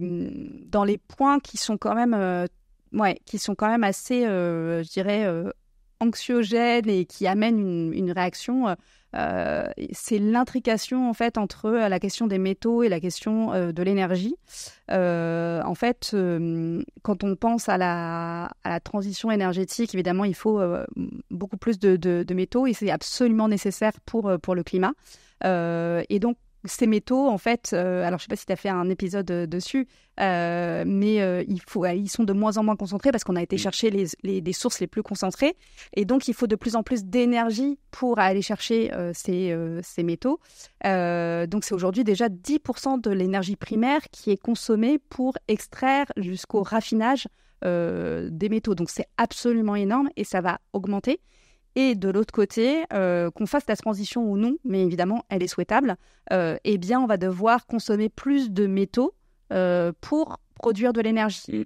Speaker 1: dans les points qui sont quand même euh, qui sont quand même assez euh, je dirais anxiogènes et qui amènent une, réaction c'est l'intrication en fait entre la question des métaux et la question de l'énergie. en fait, quand on pense à la, à la, transition énergétique, évidemment, il faut beaucoup plus de, de métaux et c'est absolument nécessaire pour, pour le climat. et donc, ces métaux, en fait, euh, alors je ne sais pas si tu as fait un épisode euh, dessus, euh, mais il faut, ils sont de moins en moins concentrés parce qu'on a été chercher les, sources les plus concentrées. Et donc, il faut de plus en plus d'énergie pour aller chercher ces, ces, métaux. donc, c'est aujourd'hui déjà 10% de l'énergie primaire qui est consommée pour extraire jusqu'au raffinage des métaux. Donc, c'est absolument énorme et ça va augmenter et de l'autre côté, euh, qu'on fasse la transition ou non, mais évidemment, elle est souhaitable, euh, eh bien, on va devoir consommer plus de métaux euh, pour produire de l'énergie. Mm.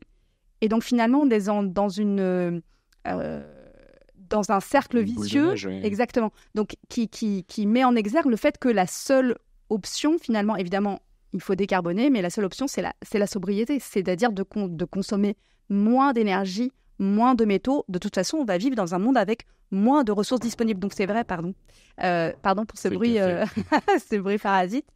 Speaker 1: Et donc, finalement, on est dans, une, dans un cercle vicieux. Exactement. Donc, qui, qui, met en exergue le fait que la seule option, finalement, évidemment, il faut décarboner, mais la seule option, c'est la, la sobriété, c'est-à-dire de, de consommer moins d'énergie, moins de métaux. De toute façon, on va vivre dans un monde avec moins de ressources disponibles. Donc c'est vrai, pardon. Euh, pardon pour ce bruit, euh, (laughs) ce bruit parasite.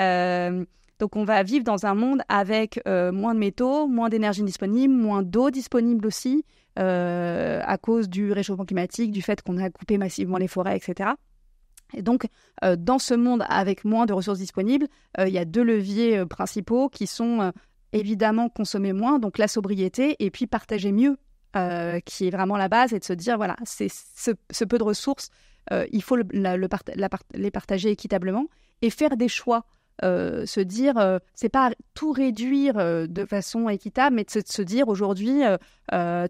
Speaker 1: Euh, donc on va vivre dans un monde avec moins de métaux, moins d'énergie disponible, moins d'eau disponible aussi, à cause du réchauffement climatique, du fait qu'on a coupé massivement les forêts, etc. Et donc, dans ce monde avec moins de ressources disponibles, il y a deux leviers principaux qui sont évidemment consommer moins, donc la sobriété, et puis partager mieux euh, qui est vraiment la base, et de se dire, voilà, c'est ce, peu de ressources, euh, il faut le, les partager équitablement et faire des choix. Euh, se dire, c'est pas tout réduire de façon équitable, mais de se, dire aujourd'hui,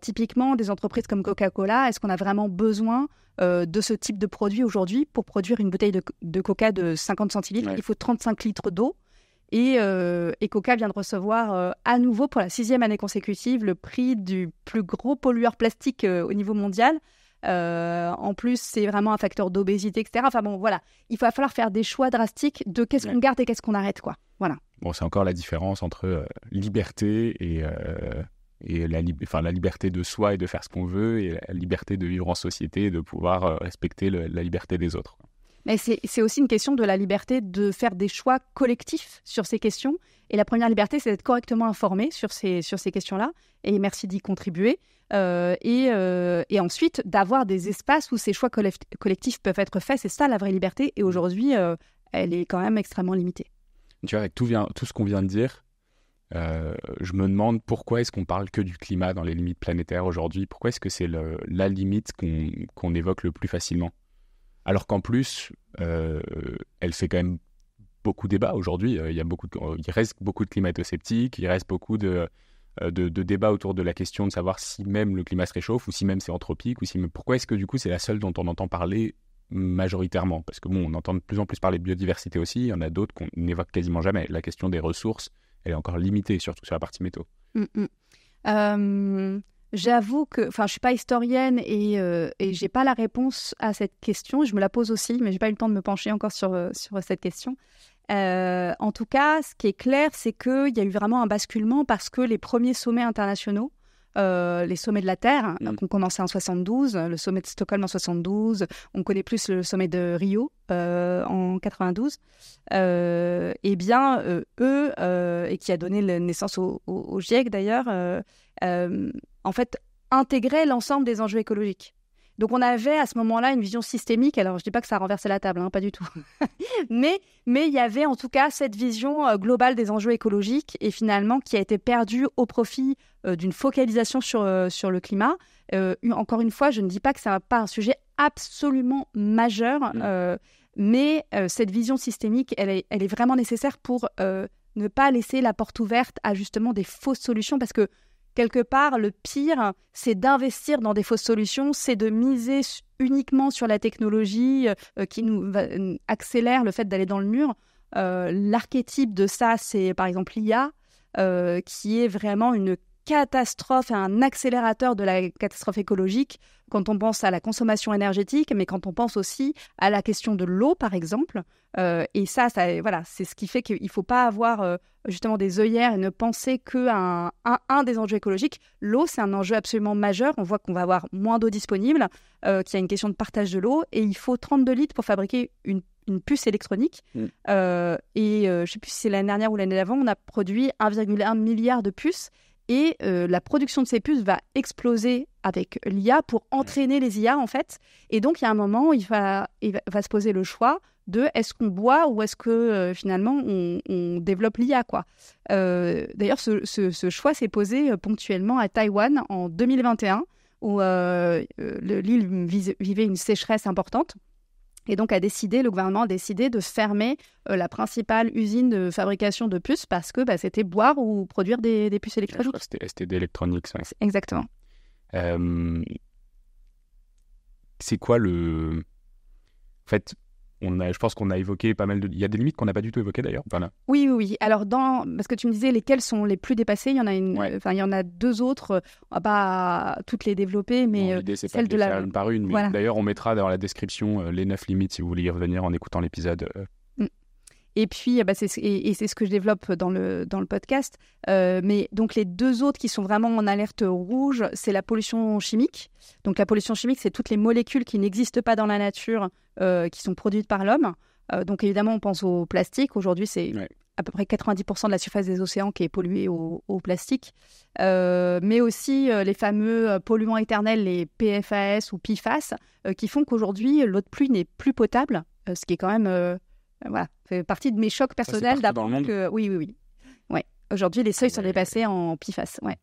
Speaker 1: typiquement des entreprises comme Coca-Cola, est-ce qu'on a vraiment besoin de ce type de produit aujourd'hui pour produire une bouteille de, Coca de 50 centilitres Il faut 35 litres d'eau. Et, euh, Coca vient de recevoir euh, à nouveau pour la sixième année consécutive le prix du plus gros pollueur plastique euh, au niveau mondial. en plus, c'est vraiment un facteur d'obésité, etc. Enfin bon, voilà, il va falloir faire des choix drastiques de qu'est-ce qu'on garde et qu'est-ce qu'on arrête, quoi. Voilà.
Speaker 2: Bon, c'est encore la différence entre liberté et, la, liberté de soi et de faire ce qu'on veut et la liberté de vivre en société et de pouvoir respecter la liberté des autres.
Speaker 1: Mais c'est aussi une question de la liberté de faire des choix collectifs sur ces questions. Et la première liberté, c'est d'être correctement informé sur ces, questions-là. Et merci d'y contribuer. Euh, euh, et, ensuite, d'avoir des espaces où ces choix collectifs peuvent être faits. C'est ça la vraie liberté. Et aujourd'hui, euh, elle est quand même extrêmement limitée.
Speaker 2: Tu vois, avec tout, ce qu'on vient de dire, je me demande pourquoi est-ce qu'on parle que du climat dans les limites planétaires aujourd'hui Pourquoi est-ce que c'est la limite qu'on évoque le plus facilement alors qu'en plus, euh, elle fait quand même beaucoup de débat aujourd'hui. Euh, il, y a beaucoup il reste beaucoup de climato-sceptiques, il reste beaucoup euh, de, de, débats autour de la question de savoir si même le climat se réchauffe ou si même c'est anthropique ou si pourquoi est-ce que du coup c'est la seule dont on entend parler majoritairement parce que bon on entend de plus en plus parler de biodiversité aussi il y en a d'autres qu'on n'évoque quasiment jamais la question des ressources elle est encore limitée surtout sur la partie métaux
Speaker 1: hum, hum. J'avoue que, enfin, je suis pas historienne et, euh, et j'ai pas la réponse à cette question. Je me la pose aussi, mais j'ai pas eu le temps de me pencher encore sur, euh, sur cette question. Euh, en tout cas, ce qui est clair, c'est qu'il y a eu vraiment un basculement parce que les premiers sommets internationaux euh, les sommets de la Terre, hein, mm. donc on commençait en 72, le sommet de Stockholm en 72, on connaît plus le sommet de Rio euh, en 92, euh, Et bien, eux, et qui a donné naissance au, au GIEC d'ailleurs, en fait, intégraient l'ensemble des enjeux écologiques. Donc on avait à ce moment-là une vision systémique. Alors je ne dis pas que ça a renversé la table, hein, pas du tout. (laughs) mais mais il y avait en tout cas cette vision euh, globale des enjeux écologiques et finalement qui a été perdue au profit euh, d'une focalisation sur euh, sur le climat. encore une fois, je ne dis pas que ce n'est pas un sujet absolument majeur, mm. mais cette vision systémique, elle est, elle est vraiment nécessaire pour ne pas laisser la porte ouverte à justement des fausses solutions parce que quelque part, le pire, c'est d'investir dans des fausses solutions, c'est de miser uniquement sur la technologie euh, qui nous euh, accélère le fait d'aller dans le mur. Euh, l'archétype de ça, c'est par exemple l'IA, qui est vraiment une catastrophe et un accélérateur de la catastrophe écologique quand on pense à la consommation énergétique, mais quand on pense aussi à la question de l'eau, par exemple. Euh, et ça, voilà, c'est ce qui fait qu'il ne faut pas avoir euh, justement des œillères et ne penser qu'à un, un, des enjeux écologiques. L'eau, c'est un enjeu absolument majeur. On voit qu'on va avoir moins d'eau disponible, euh, qu'il y a une question de partage de l'eau, et il faut 32 litres pour fabriquer une, une puce électronique. Mm. et je ne sais plus si c'est l'année dernière ou l'année d'avant, on a produit 1,1 milliard de puces. Et euh, la production de ces puces va exploser avec l'IA pour entraîner les IA, en fait. Et donc, il y a un moment où il va, va, se poser le choix de est-ce qu'on boit ou est-ce que euh, finalement on, développe l'IA quoi. Euh, d'ailleurs, ce, choix s'est posé ponctuellement à Taïwan en 2021 où l'île vivait une sécheresse importante. Et donc a décidé, le gouvernement a décidé de fermer euh, la principale usine de fabrication de puces parce que bah, c'était boire ou produire des, puces électroniques.
Speaker 2: C'était STD Electronics. Exactement. Euh, c'est quoi le... En fait, on a, je pense qu'on a évoqué pas mal de. Il y a des limites qu'on n'a pas du tout évoquées d'ailleurs. Voilà.
Speaker 1: Oui, oui, Alors, dans... parce que tu me disais lesquelles sont les plus dépassées, il y en a, une... il y en a deux autres. On euh, va pas toutes les développer, mais. Euh, celle de la...
Speaker 2: par une. D'ailleurs, on mettra dans la description euh, les neuf limites si vous voulez y revenir en écoutant l'épisode
Speaker 1: et puis, eh ben, c'est, et, c'est ce que je développe dans le, dans le podcast. Euh, mais donc, les deux autres qui sont vraiment en alerte rouge, c'est la pollution chimique. Donc, la pollution chimique, c'est toutes les molécules qui n'existent pas dans la nature, euh, qui sont produites par l'homme. Euh, donc, évidemment, on pense au plastique. Aujourd'hui, c'est à peu près 90% de la surface des océans qui est polluée au, au plastique. mais aussi les fameux polluants éternels, les PFAS ou PFAS, qui font qu'aujourd'hui, l'eau de pluie n'est plus potable, ce qui est quand même voilà, fait partie de mes chocs personnels d'apprendre que. Oui, oui, oui. Ouais. Aujourd'hui, les seuils sont dépassés en PIFAS. Ouais.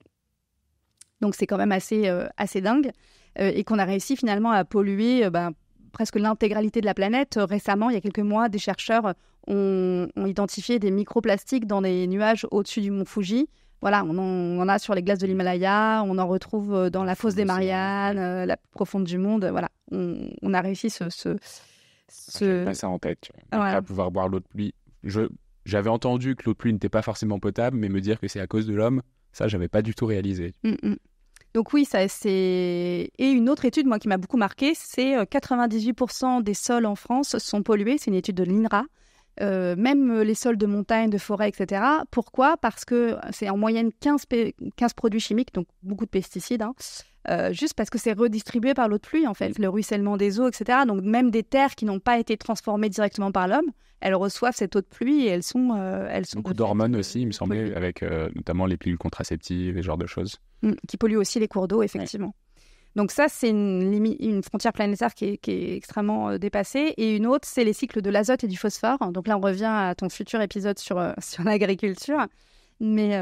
Speaker 1: Donc, c'est quand même assez, euh, assez dingue. Euh, et qu'on a réussi finalement à polluer euh, ben, presque l'intégralité de la planète. Récemment, il y a quelques mois, des chercheurs ont, identifié des microplastiques dans des nuages au-dessus du mont Fuji. Voilà, on en, on a sur les glaces de l'Himalaya, on en retrouve dans la fosse des Mariannes, la plus profonde du monde. Voilà, on, a réussi ce ça
Speaker 2: en tête. pouvoir boire l'eau de pluie. j'avais entendu que l'eau de pluie n'était pas forcément potable, mais me dire que c'est à cause de l'homme, ça, j'avais pas du tout réalisé.
Speaker 1: Mm, mm. Donc oui, ça c'est. Et une autre étude, moi, qui m'a beaucoup marqué, c'est 98% euh, des sols en France sont pollués. C'est une étude de l'INRA. Euh, même euh, les sols de montagne, de forêt, etc. Pourquoi Parce que c'est en moyenne 15, 15, produits chimiques, donc beaucoup de pesticides, hein. Euh, juste parce que c'est redistribué par l'eau de pluie, en fait, le ruissellement des eaux, etc. Donc même des terres qui n'ont pas été transformées directement par l'homme, elles reçoivent cette eau de pluie et elles sont... Euh,
Speaker 2: elles sont Beaucoup d'hormones euh, aussi, il me semblait, avec notamment les pilules contraceptives et ce genre de choses. Mm, qui
Speaker 1: polluent aussi les cours d'eau, effectivement. Donc ça, c'est une, une, frontière planétaire qui est, extrêmement dépassée. Et une autre, c'est les cycles de l'azote et du phosphore. Donc là, on revient à ton futur épisode sur, (laughs) sur l'agriculture. Mais,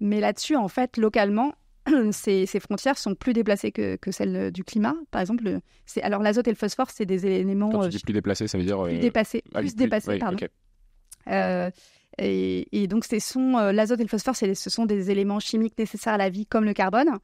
Speaker 1: mais là-dessus, en fait, localement, (clears throat) ces, frontières sont plus déplacées que, celles euh, du climat. Par exemple, alors l'azote et le phosphore, c'est des éléments. Quand tu euh, dis
Speaker 2: plus déplacés, ça veut dire. Plus dépassés, pardon.
Speaker 1: et, donc, euh, l'azote et le phosphore, ce sont des éléments chimiques nécessaires à la vie, comme le carbone,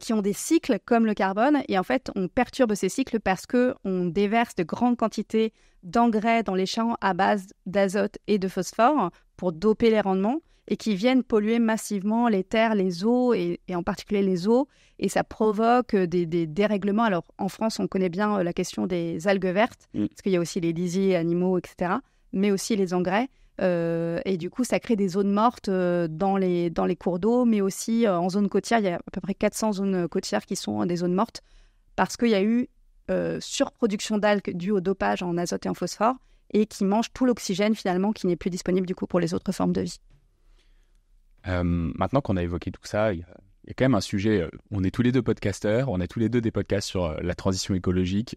Speaker 1: qui ont des cycles comme le carbone. Et en fait, on perturbe ces cycles parce que on déverse de grandes quantités d'engrais dans les champs à base d'azote et de phosphore pour doper les rendements et qui viennent polluer massivement les terres, les eaux et, en particulier les eaux. Et ça provoque euh, des, dérèglements. Alors en France, on connaît bien euh, la question des algues vertes, mm. parce qu'il y a aussi les lisiers animaux, etc., mais aussi les engrais. Euh, et du coup, ça crée des zones mortes dans, les, dans les cours d'eau, mais aussi en zone côtière. Il y a à peu près 400 zones côtières qui sont des zones mortes parce qu'il y a eu surproduction d'algues due au dopage en azote et en phosphore et qui mangent tout l'oxygène finalement qui n'est plus disponible du coup pour les autres formes de vie.
Speaker 2: Euh, maintenant qu'on a évoqué tout ça, il y, a quand même un sujet. Euh, on est tous les deux podcasteurs, on a tous les deux des podcasts sur euh, la transition écologique,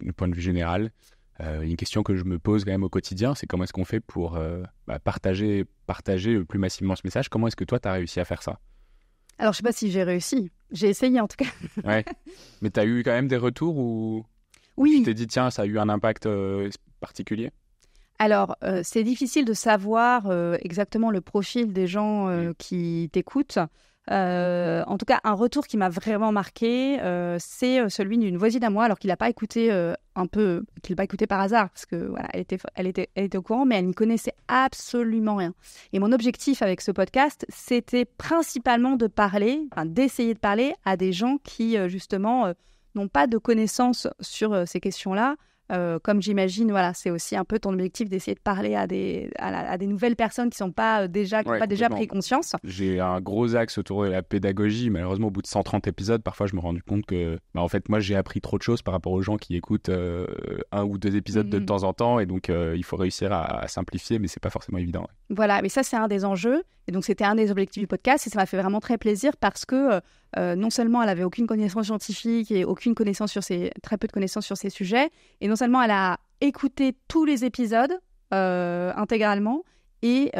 Speaker 2: du point de vue général. une question que je me pose quand même au quotidien, c'est comment est-ce qu'on fait pour bah, partager, partager plus massivement ce message Comment est-ce que toi, tu as réussi à faire ça
Speaker 1: Alors, je ne sais pas si j'ai réussi. J'ai essayé en tout cas.
Speaker 2: (laughs) Mais tu as eu quand même des retours où... Oui. Tu t'es dit, tiens, ça a eu un impact particulier
Speaker 1: alors, euh, c'est difficile de savoir euh, exactement le profil des gens euh, qui t'écoutent. en tout cas, un retour qui m'a vraiment marqué, c'est celui d'une voisine à moi, alors qu'il n'a pas écouté un peu, qu'il n'a pas écouté par hasard, parce que elle était, elle était, elle au courant, mais elle n'y connaissait absolument rien. Et mon objectif avec ce podcast, c'était principalement de parler, d'essayer de parler à des gens qui justement n'ont pas de connaissances sur ces questions-là, euh, comme j'imagine, voilà, c'est aussi un peu ton objectif d'essayer de parler à des, nouvelles personnes qui n'ont euh, pas déjà, pas déjà pris conscience.
Speaker 2: J'ai un gros axe autour de la pédagogie. Malheureusement, au bout de 130 épisodes, parfois, je me rends compte que, bah, en fait, moi, j'ai appris trop de choses par rapport aux gens qui écoutent euh, un ou deux épisodes de mm-hmm. temps en temps. Et donc, il faut réussir à, simplifier, mais ce n'est pas forcément évident.
Speaker 1: Voilà, mais ça, c'est un des enjeux. Et donc, c'était un des objectifs du podcast et ça m'a fait vraiment très plaisir parce que euh, euh, non seulement elle avait aucune connaissance scientifique et aucune connaissance sur ces, très peu de connaissances sur ces sujets, et non seulement elle a écouté tous les épisodes euh, intégralement et,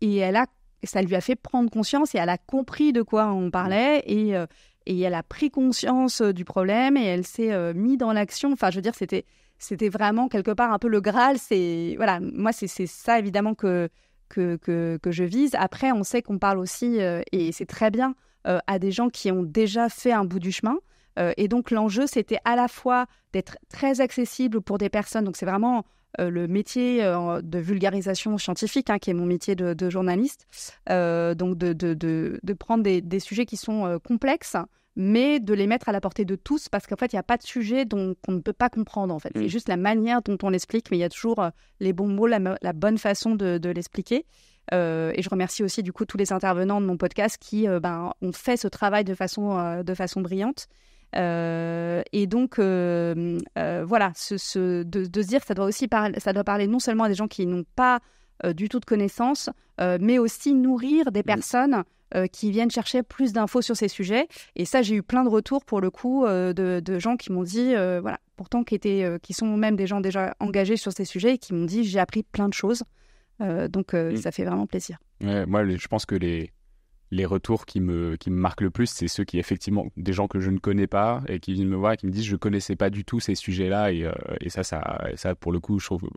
Speaker 1: et elle a, ça lui a fait prendre conscience et elle a compris de quoi on parlait mmh. et, elle a pris conscience du problème et elle s'est mise dans l'action. Enfin, je veux dire, c'était c'était vraiment quelque part un peu le Graal. C'est voilà, moi c'est ça évidemment que que, je vise. Après, on sait qu'on parle aussi, euh, et c'est très bien, euh, à des gens qui ont déjà fait un bout du chemin. Euh, et donc l'enjeu, c'était à la fois d'être très accessible pour des personnes, donc c'est vraiment euh, le métier euh, de vulgarisation scientifique, hein, qui est mon métier de, journaliste, euh, donc de, prendre des, sujets qui sont complexes, mais de les mettre à la portée de tous parce qu'en fait, il n'y a pas de sujet dont qu'on ne peut pas comprendre. En fait, c'est mm. juste la manière dont on l'explique, mais il y a toujours les bons mots, la, bonne façon de, l'expliquer. et je remercie aussi du coup tous les intervenants de mon podcast qui ben, ont fait ce travail de façon, de façon brillante. Euh, et donc, euh, euh, voilà, ce, de, se dire que ça doit aussi parler, ça doit parler non seulement à des gens qui n'ont pas du tout de connaissances, mais aussi nourrir des personnes qui viennent chercher plus d'infos sur ces sujets. Et ça, j'ai eu plein de retours pour le coup de, gens qui m'ont dit, voilà, pourtant qui, étaient, qui sont même des gens déjà engagés sur ces sujets et qui m'ont dit, j'ai appris plein de choses. donc, mmh. ça fait vraiment plaisir.
Speaker 2: moi, je pense que les, les retours qui me, qui me marquent le plus, c'est ceux qui, effectivement, des gens que je ne connais pas et qui viennent me voir et qui me disent je ne connaissais pas du tout ces sujets-là. Euh, et, ça, ça, ça, pour le coup, je trouve. Bon,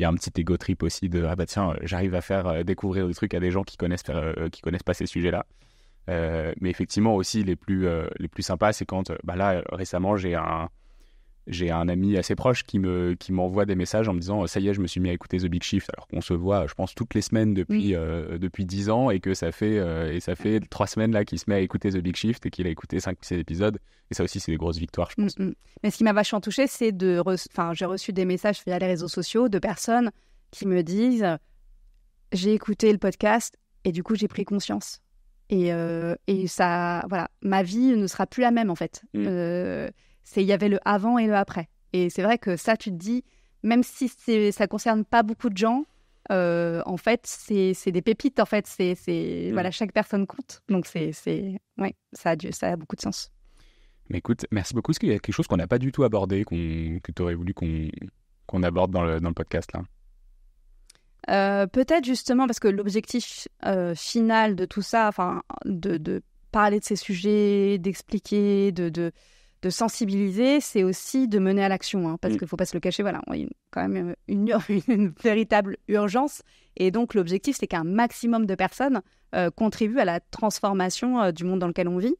Speaker 2: il y a un petit égo trip aussi de ah bah tiens, euh, j'arrive à faire euh, découvrir des trucs à des gens qui connaissent, qui connaissent pas ces sujets-là. mais effectivement, aussi, les plus, les plus sympas, c'est quand, bah là, récemment, j'ai un j'ai un ami assez proche qui me qui m'envoie des messages en me disant ça y est je me suis mis à écouter The Big Shift alors qu'on se voit je pense toutes les semaines depuis euh, depuis dix ans et que ça fait euh, et ça fait trois semaines là qu'il se met à écouter The Big Shift et qu'il a écouté cinq ou six épisodes et ça aussi c'est des grosses victoires je
Speaker 1: mm, pense. Mm. Mais ce qui m'a vachement touché c'est de enfin j'ai reçu des messages via les réseaux sociaux de personnes qui me disent j'ai écouté le podcast et du coup j'ai pris conscience et, euh, et ça voilà ma vie ne sera plus la même en fait mm c'est il y avait le avant et le après. Et c'est vrai que ça, tu te dis, même si ça concerne pas beaucoup de gens, euh, en fait, c'est des pépites. En fait, c'est mm. voilà, chaque personne compte. Donc c'est ouais, ça a, ça a beaucoup
Speaker 2: de sens. Mais écoute, merci beaucoup. Est-ce qu'il y a quelque chose qu'on n'a pas du tout abordé, qu'on que tu aurais voulu qu'on aborde dans le, dans le podcast là
Speaker 1: euh, Peut-être justement parce que l'objectif euh, final de tout ça, enfin, de, de, parler de ces sujets, d'expliquer, de de sensibiliser, c'est aussi de mener à l'action, hein, parce mm. qu'il ne faut pas se le cacher, voilà, il y a quand même euh, une, (laughs) une, véritable urgence. Et donc l'objectif, c'est qu'un maximum de personnes euh, contribuent à la transformation euh, du monde dans lequel on vit.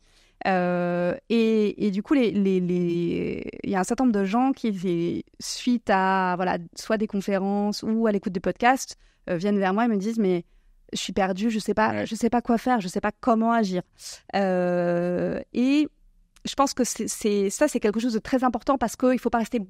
Speaker 1: et, du coup, les, il y a un certain nombre de gens qui, suite à voilà, soit des conférences ou à l'écoute de podcasts, viennent vers moi et me disent mais je suis perdue, je sais pas, je sais pas quoi faire, je sais pas comment agir. et je pense que c'est ça, c'est quelque chose de très important parce qu'il ne faut pas rester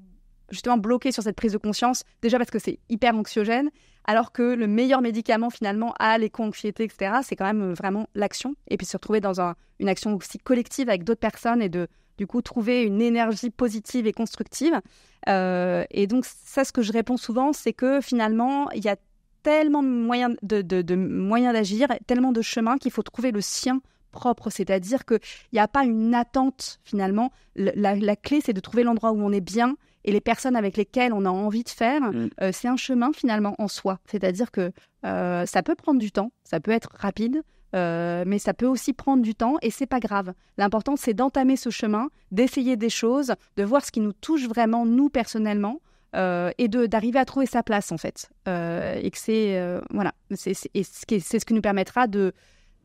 Speaker 1: justement bloqué sur cette prise de conscience, déjà parce que c'est hyper anxiogène, alors que le meilleur médicament finalement à l'éco-anxiété, etc., c'est quand même euh, vraiment l'action, et puis se retrouver dans une action aussi collective avec d'autres personnes et de du coup trouver une énergie positive et constructive. Euh, et donc ça, ce que je réponds souvent, c'est que finalement, il y a tellement de moyens de, de moyens d'agir, tellement de chemins qu'il faut trouver le sien propre, c'est-à-dire qu'il n'y a pas une attente finalement. la, clé, c'est de trouver l'endroit où on est bien et les personnes avec lesquelles on a envie de faire, mm. euh, c'est un chemin finalement en soi. C'est-à-dire que euh, ça peut prendre du temps, ça peut être rapide, euh, mais ça peut aussi prendre du temps et c'est pas grave. L'important c'est d'entamer ce chemin, d'essayer des choses, de voir ce qui nous touche vraiment nous personnellement. et de d'arriver à trouver sa place en fait et que c'est voilà c'est ce ce qui nous permettra de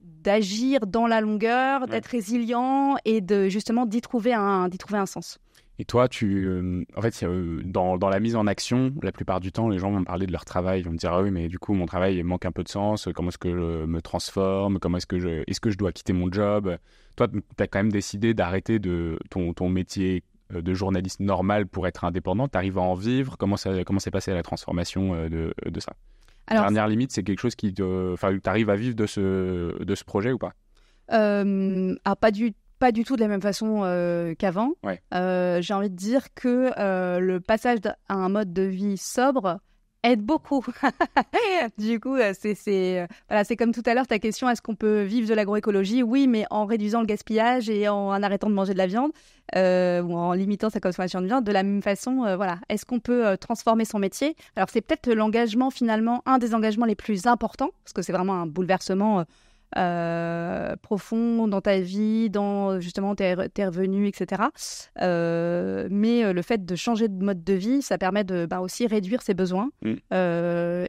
Speaker 1: d'agir dans la longueur, d'être résilient et de justement d'y trouver un, d'y trouver un sens.
Speaker 2: Et toi, tu, euh, en fait, euh, dans, la mise en action, la plupart du temps, les gens vont me parler de leur travail, ils vont me dire ah oui, mais du coup, mon travail manque un peu de sens. Comment est-ce que je me transforme Comment est-ce que je, est-ce que je dois quitter mon job Toi, tu as quand même décidé d'arrêter de ton, métier euh, de journaliste normal pour être indépendant. Tu arrives à en vivre. Comment ça, comment s'est passée la transformation de ça la Dernière limite, c'est quelque chose qui te... Enfin, tu arrives à vivre de ce, de ce projet ou pas
Speaker 1: euh, pas du pas du tout de la même façon euh, qu'avant. Euh, j'ai envie de dire que le passage à un mode de vie sobre aide beaucoup. (laughs) du coup, euh, c'est c'est euh, voilà, c'est comme tout à l'heure ta question est-ce qu'on peut vivre de l'agroécologie Oui, mais en réduisant le gaspillage et en, arrêtant de manger de la viande euh, ou en limitant sa consommation de viande. De la même façon, voilà, est-ce qu'on peut transformer son métier Alors c'est peut-être l'engagement finalement un des engagements les plus importants parce que c'est vraiment un bouleversement euh, profond dans ta vie, dans justement tes, tes revenus, etc. Euh, mais euh, le fait de changer de mode de vie, ça permet de bah, aussi réduire ses besoins mm.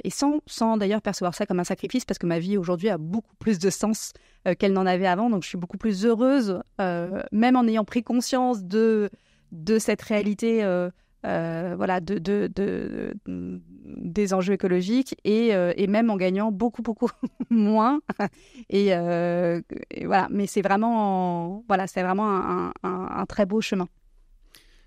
Speaker 1: et sans, sans d'ailleurs percevoir ça comme un sacrifice parce que ma vie aujourd'hui a beaucoup plus de sens qu'elle n'en avait avant. Donc je suis beaucoup plus heureuse, même en ayant pris conscience de, de cette réalité euh, voilà, de, de, des enjeux écologiques et, euh, même en gagnant beaucoup, beaucoup (laughs) moins. Euh, et, voilà, mais c'est vraiment, voilà, c'est vraiment un, très beau chemin.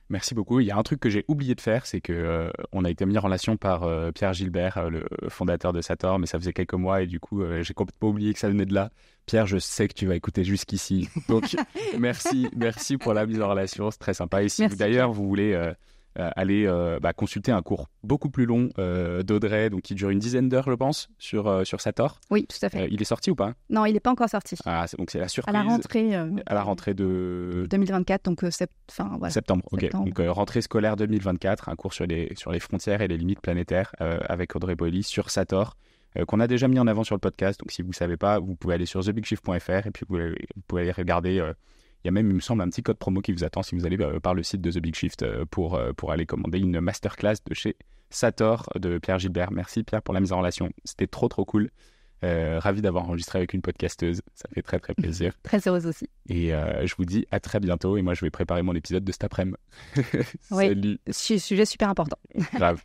Speaker 2: Merci beaucoup. Il y a un truc que j'ai oublié de faire, c'est que on a été mis en relation par Pierre Gilbert, le fondateur de Sator, mais ça faisait quelques mois et du coup j'ai complètement oublié que ça venait de là. Pierre, je sais que tu vas écouter jusqu'ici, donc (laughs) merci, merci pour la mise en relation, c'est très sympa. Et d'ailleurs vous voulez euh, aller euh, bah, consulter un cours beaucoup plus long euh, d'Audrey, donc qui dure une dizaine d'heures, je pense, sur, sur Sator. Oui, tout à fait. il est sorti ou pas
Speaker 1: Non, il n'est pas encore sorti.
Speaker 2: Ah, donc c'est la surprise. À la rentrée. à la rentrée de.
Speaker 1: 2024, donc sept... septembre.
Speaker 2: Ok. Donc rentrée scolaire 2024, un cours sur les, sur les frontières et les limites planétaires avec Audrey Boilly sur Sator. Qu'on a déjà mis en avant sur le podcast. Donc, si vous ne savez pas, vous pouvez aller sur thebigshift.fr et puis vous, vous pouvez aller regarder il y a même, il me semble, un petit code promo qui vous attend si vous allez euh, par le site de The Big Shift euh, pour, euh, pour aller commander une masterclass de chez Sator de Pierre Gilbert. Merci Pierre pour la mise en relation. C'était trop trop cool. ravi d'avoir enregistré avec une podcasteuse. Ça fait très très plaisir. (laughs)
Speaker 1: très heureuse aussi.
Speaker 2: Et je vous dis à très bientôt. Et moi, je vais préparer mon épisode de cet après-midi. C'est (laughs) Sujet super important. Grave.